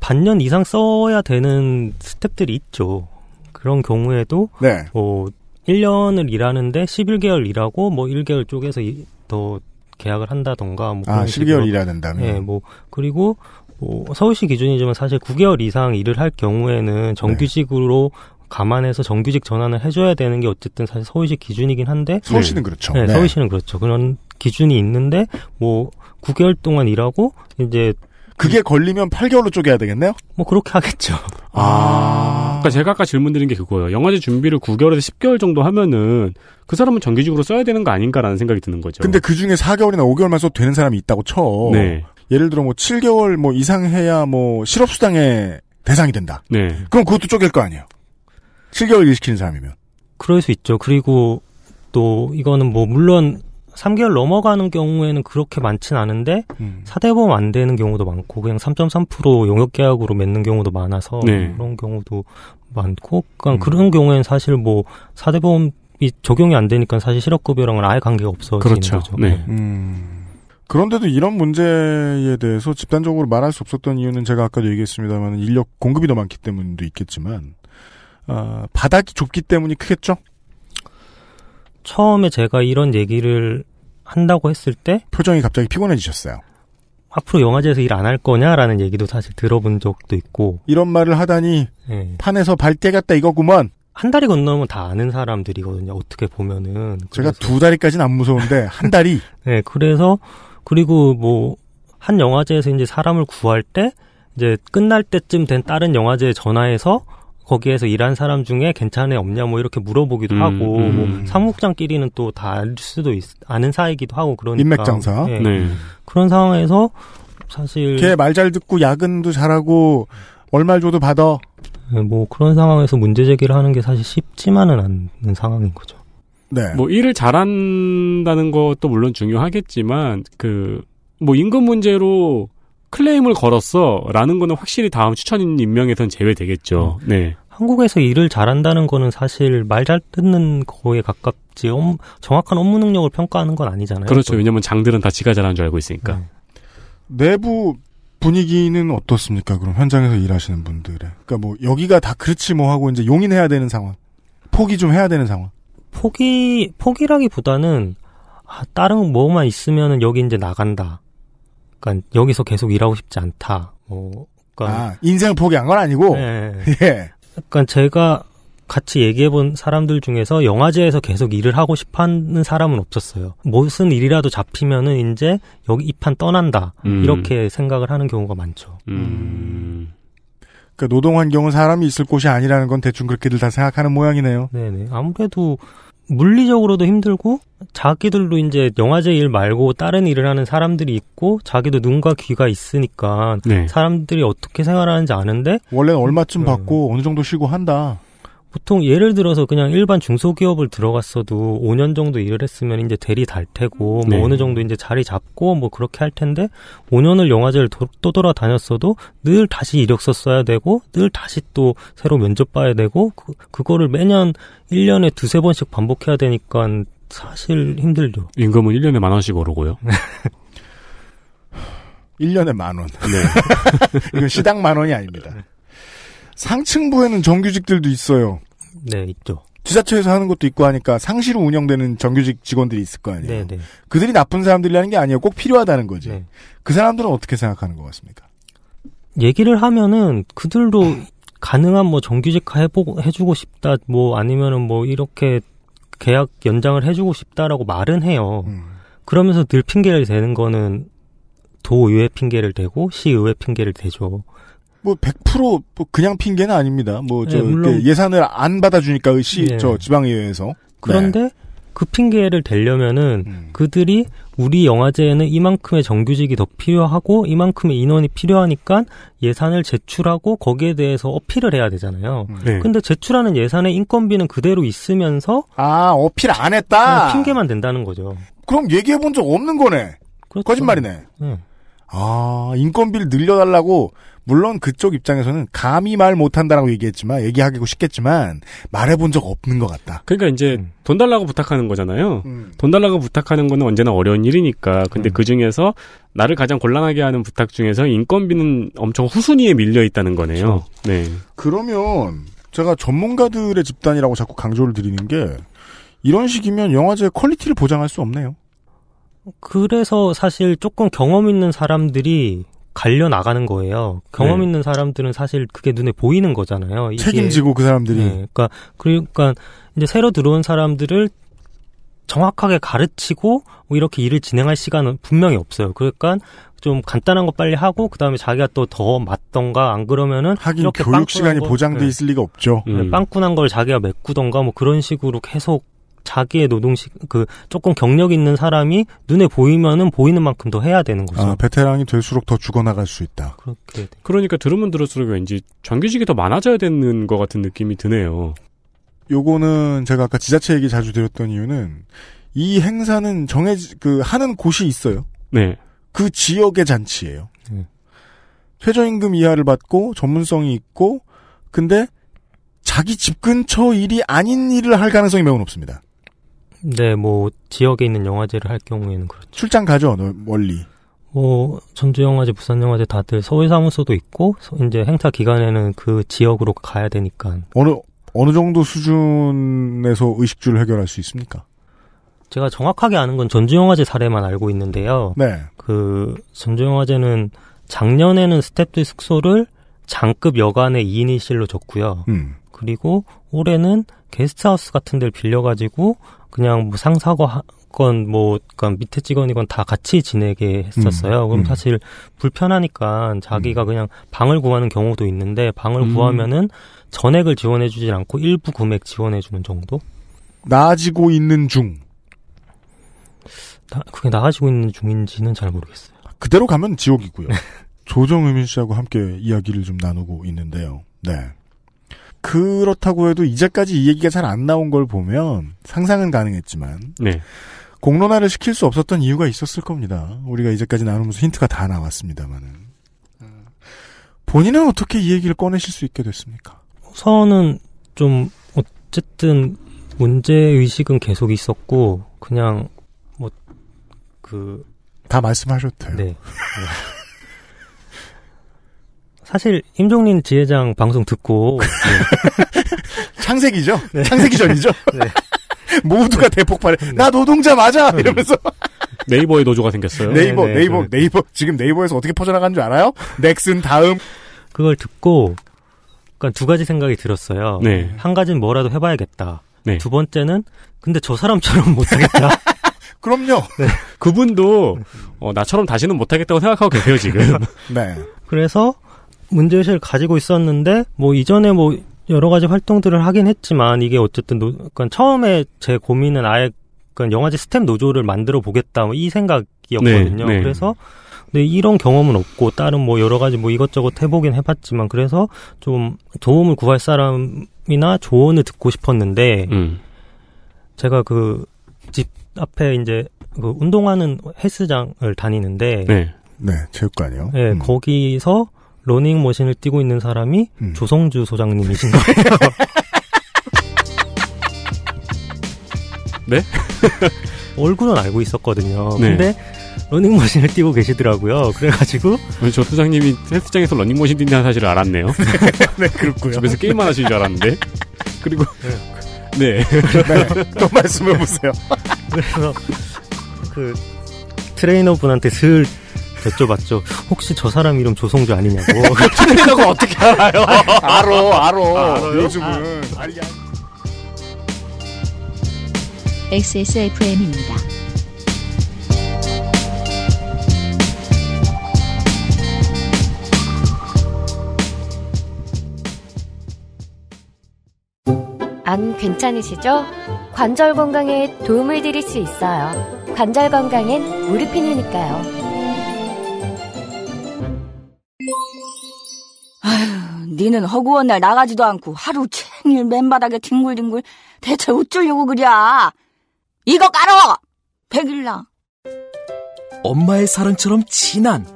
반년 이상 써야 되는 스텝들이 있죠. 그런 경우에도 네. 뭐 1년을 일하는데 11개월 일하고 뭐 1개월 쪽에서 더 계약을 한다던가 뭐 아, 11개월 일해야 된다면. 예, 네, 뭐 그리고 뭐 서울시 기준이지만 사실 9개월 이상 일을 할 경우에는 정규직으로 네. 감안해서 정규직 전환을 해줘야 되는 게 어쨌든 사실 서울시 기준이긴 한데 서울시는 네. 그렇죠. 네, 네, 서울시는 그렇죠. 그런 기준이 있는데 뭐 9개월 동안 일하고 이제 그게 걸리면 8개월로 쪼개야 되겠네요? 뭐 그렇게 하겠죠. 아. 그러니까 제가 아까 질문드린 게 그거예요. 영화제 준비를 9개월에서 10개월 정도 하면은 그 사람은 정규직으로 써야 되는 거 아닌가라는 생각이 드는 거죠. 근데 그 중에 4개월이나 5개월만 써도 되는 사람이 있다고 쳐. 네. 예를 들어 뭐 7개월 뭐 이상 해야 뭐실업수당에 대상이 된다. 네. 그럼 그것도 쪼갤 거 아니에요. 7개월 일시키는 사람이면. 그럴 수 있죠. 그리고 또 이거는 뭐 물론 3개월 넘어가는 경우에는 그렇게 많진 않은데 음. 사대보험 안 되는 경우도 많고 그냥 3.3% 용역 계약으로 맺는 경우도 많아서 네. 그런 경우도 많고 그러니까 음. 그런 경우에는 사실 뭐 사대보험이 적용이 안 되니까 사실 실업급여랑은 아예 관계가 없어지는 그렇죠. 거죠. 네. 네. 음. 그런데도 이런 문제에 대해서 집단적으로 말할 수 없었던 이유는 제가 아까도 얘기했습니다만 인력 공급이 더 많기 때문도 있겠지만 어, 바닥이 좁기 때문이 크겠죠? 처음에 제가 이런 얘기를 한다고 했을 때 표정이 갑자기 피곤해지셨어요. 앞으로 영화제에서 일 안 할 거냐라는 얘기도 사실 들어본 적도 있고 이런 말을 하다니 네. 판에서 발대겠다이거구만한 다리 건너면 다 아는 사람들이거든요. 어떻게 보면은 제가 그래서. 두 다리까지는 안 무서운데 한 다리. 네, 그래서 그리고 뭐 한 영화제에서 이제 사람을 구할 때 이제 끝날 때쯤 된 다른 영화제에 전화해서 거기에서 일한 사람 중에 괜찮애 은 없냐 뭐 이렇게 물어보기도 음, 하고 음. 뭐 사무국장끼리는 또 다 알 수도 있, 아는 사이기도 하고 그러니까 인맥 장사 네. 예. 네. 그런 상황에서 사실 걔 말 잘 듣고 야근도 잘하고 얼마를 줘도 받아 네, 뭐 그런 상황에서 문제 제기를 하는 게 사실 쉽지만은 않은 상황인 거죠. 네. 뭐 일을 잘한다는 것도 물론 중요하겠지만 그 뭐 임금 문제로 클레임을 걸었어라는 거는 확실히 다음 추천인 임명에선 제외되겠죠. 음. 네. 한국에서 일을 잘한다는 거는 사실 말 잘 듣는 거에 가깝지 음, 정확한 업무 능력을 평가하는 건 아니잖아요. 그렇죠. 또. 왜냐면 장들은 다 지가 잘하는 줄 알고 있으니까. 네. 내부 분위기는 어떻습니까? 그럼 현장에서 일하시는 분들의. 그러니까 뭐 여기가 다 그렇지 뭐 하고 이제 용인해야 되는 상황. 포기 좀 해야 되는 상황. 포기 포기라기보다는 아, 다른 뭐만 있으면은 여기 이제 나간다. 그러니까 여기서 계속 일하고 싶지 않다. 뭐, 그러니까 아, 인생을 포기한 건 아니고. 네. 예. 약간 그러니까 제가 같이 얘기해본 사람들 중에서 영화제에서 계속 일을 하고 싶어하는 사람은 없었어요. 무슨 일이라도 잡히면은 이제 여기 이판 떠난다 음. 이렇게 생각을 하는 경우가 많죠. 음. 음. 그 노동 환경은 사람이 있을 곳이 아니라는 건 대충 그렇게들 다 생각하는 모양이네요. 네네. 아무래도 물리적으로도 힘들고 자기들도 이제 영화제 일 말고 다른 일을 하는 사람들이 있고 자기도 눈과 귀가 있으니까 네. 사람들이 어떻게 생활하는지 아는데 원래 얼마쯤 음. 받고 어느 정도 쉬고 한다. 보통 예를 들어서 그냥 일반 중소기업을 들어갔어도 5년 정도 일을 했으면 이제 대리 달 테고 뭐 네. 어느 정도 이제 자리 잡고 뭐 그렇게 할 텐데 5년을 영화제를 도, 또 돌아다녔어도 늘 다시 이력서 써야 되고 늘 다시 또 새로 면접 봐야 되고 그, 그거를 매년 1년에 두세 번씩 반복해야 되니까 사실 힘들죠. 임금은 1년에 만 원씩 오르고요. 1년에 만 원. 네. 이건 시당 만 원이 아닙니다. 상층부에는 정규직들도 있어요. 네, 있죠. 지자체에서 하는 것도 있고 하니까 상시로 운영되는 정규직 직원들이 있을 거 아니에요. 네네. 네. 그들이 나쁜 사람들이라는 게 아니에요. 꼭 필요하다는 거지. 네. 그 사람들은 어떻게 생각하는 것 같습니까? 얘기를 하면은 그들도 가능한 뭐 정규직화 해보, 고 해주고 싶다, 뭐 아니면은 뭐 이렇게 계약 연장을 해주고 싶다라고 말은 해요. 음. 그러면서 늘 핑계를 대는 거는 도의회 핑계를 대고 시의회 핑계를 대죠. 뭐 100%뭐 그냥 핑계는 아닙니다. 뭐저 네, 예산을 안 받아주니까 시저 네. 지방의회에서 그런데 네. 그 핑계를 대려면은 음. 그들이 우리 영화제에는 이만큼의 정규직이 더 필요하고 이만큼의 인원이 필요하니까 예산을 제출하고 거기에 대해서 어필을 해야 되잖아요. 음. 네. 근데 제출하는 예산의 인건비는 그대로 있으면서 아 어필 안 했다 핑계만 된다는 거죠. 그럼 얘기해 본 적 없는 거네. 그렇죠. 거짓말이네. 네. 아, 인건비를 늘려달라고, 물론 그쪽 입장에서는 감히 말 못한다라고 얘기했지만, 얘기하기고 싶겠지만, 말해본 적 없는 것 같다. 그러니까 이제 음. 돈 달라고 부탁하는 거잖아요. 음. 돈 달라고 부탁하는 거는 언제나 어려운 일이니까. 근데 음. 그 중에서, 나를 가장 곤란하게 하는 부탁 중에서 인건비는 엄청 후순위에 밀려 있다는 거네요. 그렇죠. 네. 그러면, 제가 전문가들의 집단이라고 자꾸 강조를 드리는 게, 이런 식이면 영화제의 퀄리티를 보장할 수 없네요. 그래서 사실 조금 경험 있는 사람들이 갈려 나가는 거예요. 경험 네. 있는 사람들은 사실 그게 눈에 보이는 거잖아요. 이게, 책임지고 그 사람들이. 네, 그러니까 그러니까 이제 새로 들어온 사람들을 정확하게 가르치고 뭐 이렇게 일을 진행할 시간은 분명히 없어요. 그러니까 좀 간단한 거 빨리 하고 그다음에 자기가 또 더 맞던가 안 그러면은 하긴 이렇게 교육 시간이 보장돼 네. 있을 리가 없죠. 네, 음. 빵꾸난 걸 자기가 메꾸던가 뭐 그런 식으로 계속 자기의 노동식그 조금 경력 있는 사람이 눈에 보이면은 보이는 만큼 더 해야 되는 거죠. 아, 베테랑이 될수록 더 죽어나갈 수 있다. 그렇게. 그러니까 들으면 들을수록 왠지 정규직이 더 많아져야 되는 것 같은 느낌이 드네요. 요거는 제가 아까 지자체 얘기 자주 드렸던 이유는 이 행사는 정해 지그 하는 곳이 있어요. 네. 그 지역의 잔치예요. 네. 최저임금 이하를 받고 전문성이 있고 근데 자기 집 근처 일이 아닌 일을 할 가능성이 매우 높습니다. 네, 뭐 지역에 있는 영화제를 할 경우에는 그렇죠. 출장 가죠, 멀리. 뭐 전주 영화제, 부산 영화제 다들 서울 사무소도 있고 이제 행사 기간에는 그 지역으로 가야 되니까. 어느 어느 정도 수준에서 의식주를 해결할 수 있습니까? 제가 정확하게 아는 건 전주 영화제 사례만 알고 있는데요. 네. 그 전주 영화제는 작년에는 스탭들 숙소를 장급 여간의 2인 1실로 줬고요. 음. 그리고 올해는 게스트하우스 같은 데를 빌려가지고 그냥 뭐 상사건 고뭐그니까 밑에 직원이건 다 같이 지내게 했었어요. 음, 그럼 음. 사실 불편하니까 자기가 음. 그냥 방을 구하는 경우도 있는데 방을 음. 구하면은 전액을 지원해 주진 않고 일부 금액 지원해 주는 정도? 나아지고 있는 중. 나, 그게 나아지고 있는 중인지는 잘 모르겠어요. 그대로 가면 지옥이고요. 조정의민 씨하고 함께 이야기를 좀 나누고 있는데요. 네. 그렇다고 해도 이제까지 이 얘기가 잘 안 나온 걸 보면 상상은 가능했지만 네. 공론화를 시킬 수 없었던 이유가 있었을 겁니다. 우리가 이제까지 나누면서 힌트가 다 나왔습니다만은 본인은 어떻게 이 얘기를 꺼내실 수 있게 됐습니까? 우선은 좀 어쨌든 문제 의식은 계속 있었고 그냥 뭐 그 다 말씀하셨대요. 네. 사실 임종린 지회장 방송 듣고 네. 창세기죠. 네. 창세기 전이죠. 네. 모두가 대폭발해. 네. 나 노동자 맞아 음. 이러면서 네이버에 노조가 생겼어요. 네이버 네, 네, 네이버 네이버 지금 네이버에서 어떻게 퍼져나간 줄 알아요? 넥슨 다음 그걸 듣고 그러니까 두 가지 생각이 들었어요. 한 가지는 뭐라도 해봐야겠다. 두 번째는 근데 저 사람처럼 못하겠다. 그럼요. 네. 그분도 어, 나처럼 다시는 못하겠다고 생각하고 계세요 지금. 네. 그래서 문제의식을 가지고 있었는데 뭐 이전에 뭐 여러 가지 활동들을 하긴 했지만 이게 어쨌든 노, 그러니까 처음에 제 고민은 아예 그러니까 영화제 스텝 노조를 만들어 보겠다 뭐 이 생각이었거든요. 네, 네. 그래서 근데 이런 경험은 없고 다른 뭐 여러 가지 뭐 이것저것 해보긴 해봤지만 그래서 좀 도움을 구할 사람이나 조언을 듣고 싶었는데 음. 제가 그 집 앞에 이제 그 운동하는 헬스장을 다니는데 네, 네 체육관이요. 네 음. 거기서 러닝 머신을 뛰고 있는 사람이 음. 조성주 소장님이신 거예요. 네? 얼굴은 알고 있었거든요. 네. 근데 러닝머신을 뛰고 계시더라고요. 그래가지고 저 소장님이 헬스장에서 러닝머신 뛴다는 사실을 알았네요. 네, 그렇고요. 집에서 게임만 하시는 줄 알았는데 그리고 네. 네. 네. 네. 또 말씀해 보세요. 그래서 그 트레이너 분한테 슬 여쭤봤죠. 혹시 저 사람 이름 조성주 아니냐고. 틀리다고 어떻게 알아요? 알 아, 알아요? 즘은 아, 아 XSFM입니다. 안 괜찮으시죠? 관절 건강에 도움을 드릴 수 있어요. 관절 건강엔 무릎핀이니까요. 니는 허구원 날 나가지도 않고 하루 챙일 맨바닥에 뒹굴뒹굴 대체 어쩌려고 그랴? 이거 깔어! 백일랑. 엄마의 사랑처럼 진한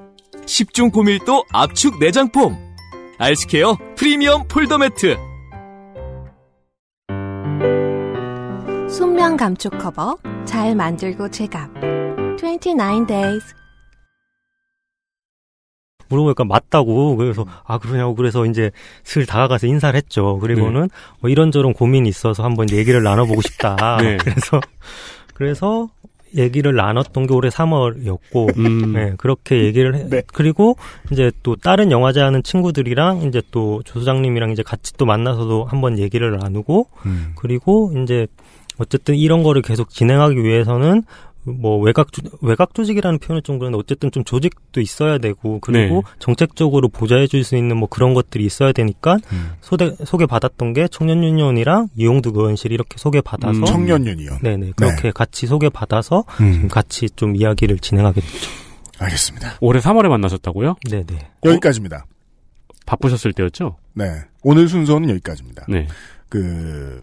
10중 고밀도 압축 내장폼 알스케어 프리미엄 폴더 매트 순면 감촉 커버 잘 만들고 제갑 29 days 물어보니까 맞다고 그래서 음. 아 그러냐고 그래서 이제 슬 다가가서 인사를 했죠. 그리고는 네. 뭐 이런저런 고민이 있어서 한번 얘기를 나눠보고 싶다. 네. 그래서 그래서 얘기를 나눴던 게 올해 3월이었고 음. 네, 그렇게 얘기를 해. 네. 그리고 이제 또 다른 영화제 하는 친구들이랑 이제 또 조소장님이랑 이제 같이 또 만나서도 한번 얘기를 나누고 음. 그리고 이제 어쨌든 이런 거를 계속 진행하기 위해서는 뭐 외곽 조, 외곽 조직이라는 표현을좀 그런데 어쨌든 좀 조직도 있어야 되고 그리고 네. 정책적으로 보좌해 줄 수 있는 뭐 그런 것들이 있어야 되니까 음. 소대, 소개받았던 게 청년유년이랑 이용득 의원실 이렇게 소개받아서 음, 청년유년 네네 그렇게 네. 같이 소개받아서 음. 같이 좀 이야기를 진행하게 됐죠. 알겠습니다. 올해 3월에 만나셨다고요? 네네 여기까지입니다. 어? 바쁘셨을 때였죠? 네 오늘 순서는 여기까지입니다. 네. 그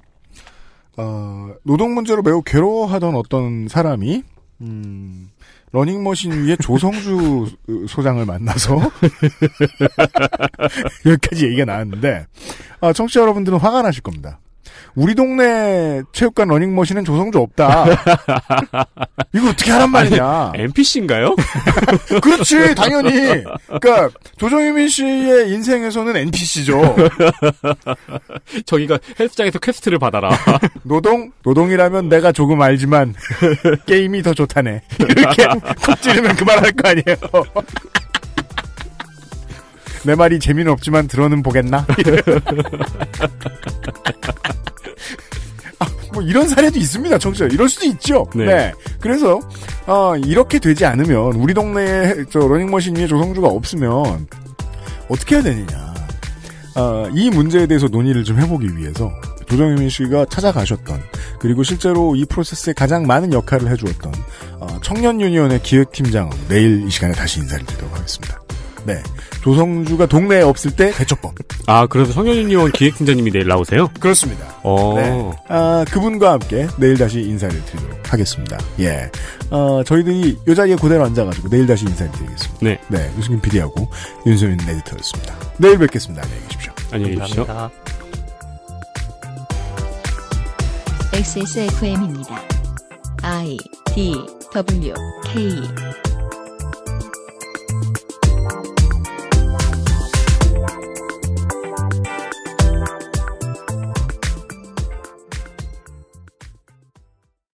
어, 노동 문제로 매우 괴로워하던 어떤 사람이 음, 러닝머신 위에 조성주 소장을 만나서 여기까지 얘기가 나왔는데 아, 청취자 여러분들은 화가 나실 겁니다. 우리 동네 체육관 러닝머신은 조성주 없다. 이거 어떻게 하란 말이냐. NPC인가요? 그렇지, 당연히. 그러니까 조정유민 씨의 인생에서는 NPC죠. 저기가 헬스장에서 퀘스트를 받아라. 노동, 노동이라면 내가 조금 알지만 게임이 더 좋다네. 이렇게 콕 찌르면 그만할 거 아니에요. 내 말이 재미는 없지만 들어는 보겠나? 아, 뭐 이런 사례도 있습니다, 청취자. 이럴 수도 있죠. 네. 네. 그래서 어, 이렇게 되지 않으면 우리 동네에 저 러닝머신 위에 조성주가 없으면 어떻게 해야 되느냐. 어, 이 문제에 대해서 논의를 좀 해보기 위해서 조정민 씨가 찾아가셨던 그리고 실제로 이 프로세스에 가장 많은 역할을 해주었던 어, 아, 청년 유니언의 기획팀장 내일 이 시간에 다시 인사를 드리도록 하겠습니다. 네. 조성주가 동네에 없을 때 대처법. 아, 그래서 성현준 의원 기획팀장님이 내일 나오세요? 그렇습니다. 어. 네. 아, 그분과 함께 내일 다시 인사를 드리도록 하겠습니다. 예. 어, 저희들이 요 자리에 그대로 앉아가지고 내일 다시 인사를 드리겠습니다. 네. 네. 유승균 PD하고 윤소민 에디터였습니다. 내일 뵙겠습니다. 안녕히 계십시오. 안녕히 계십시오. XSFM입니다. I D W K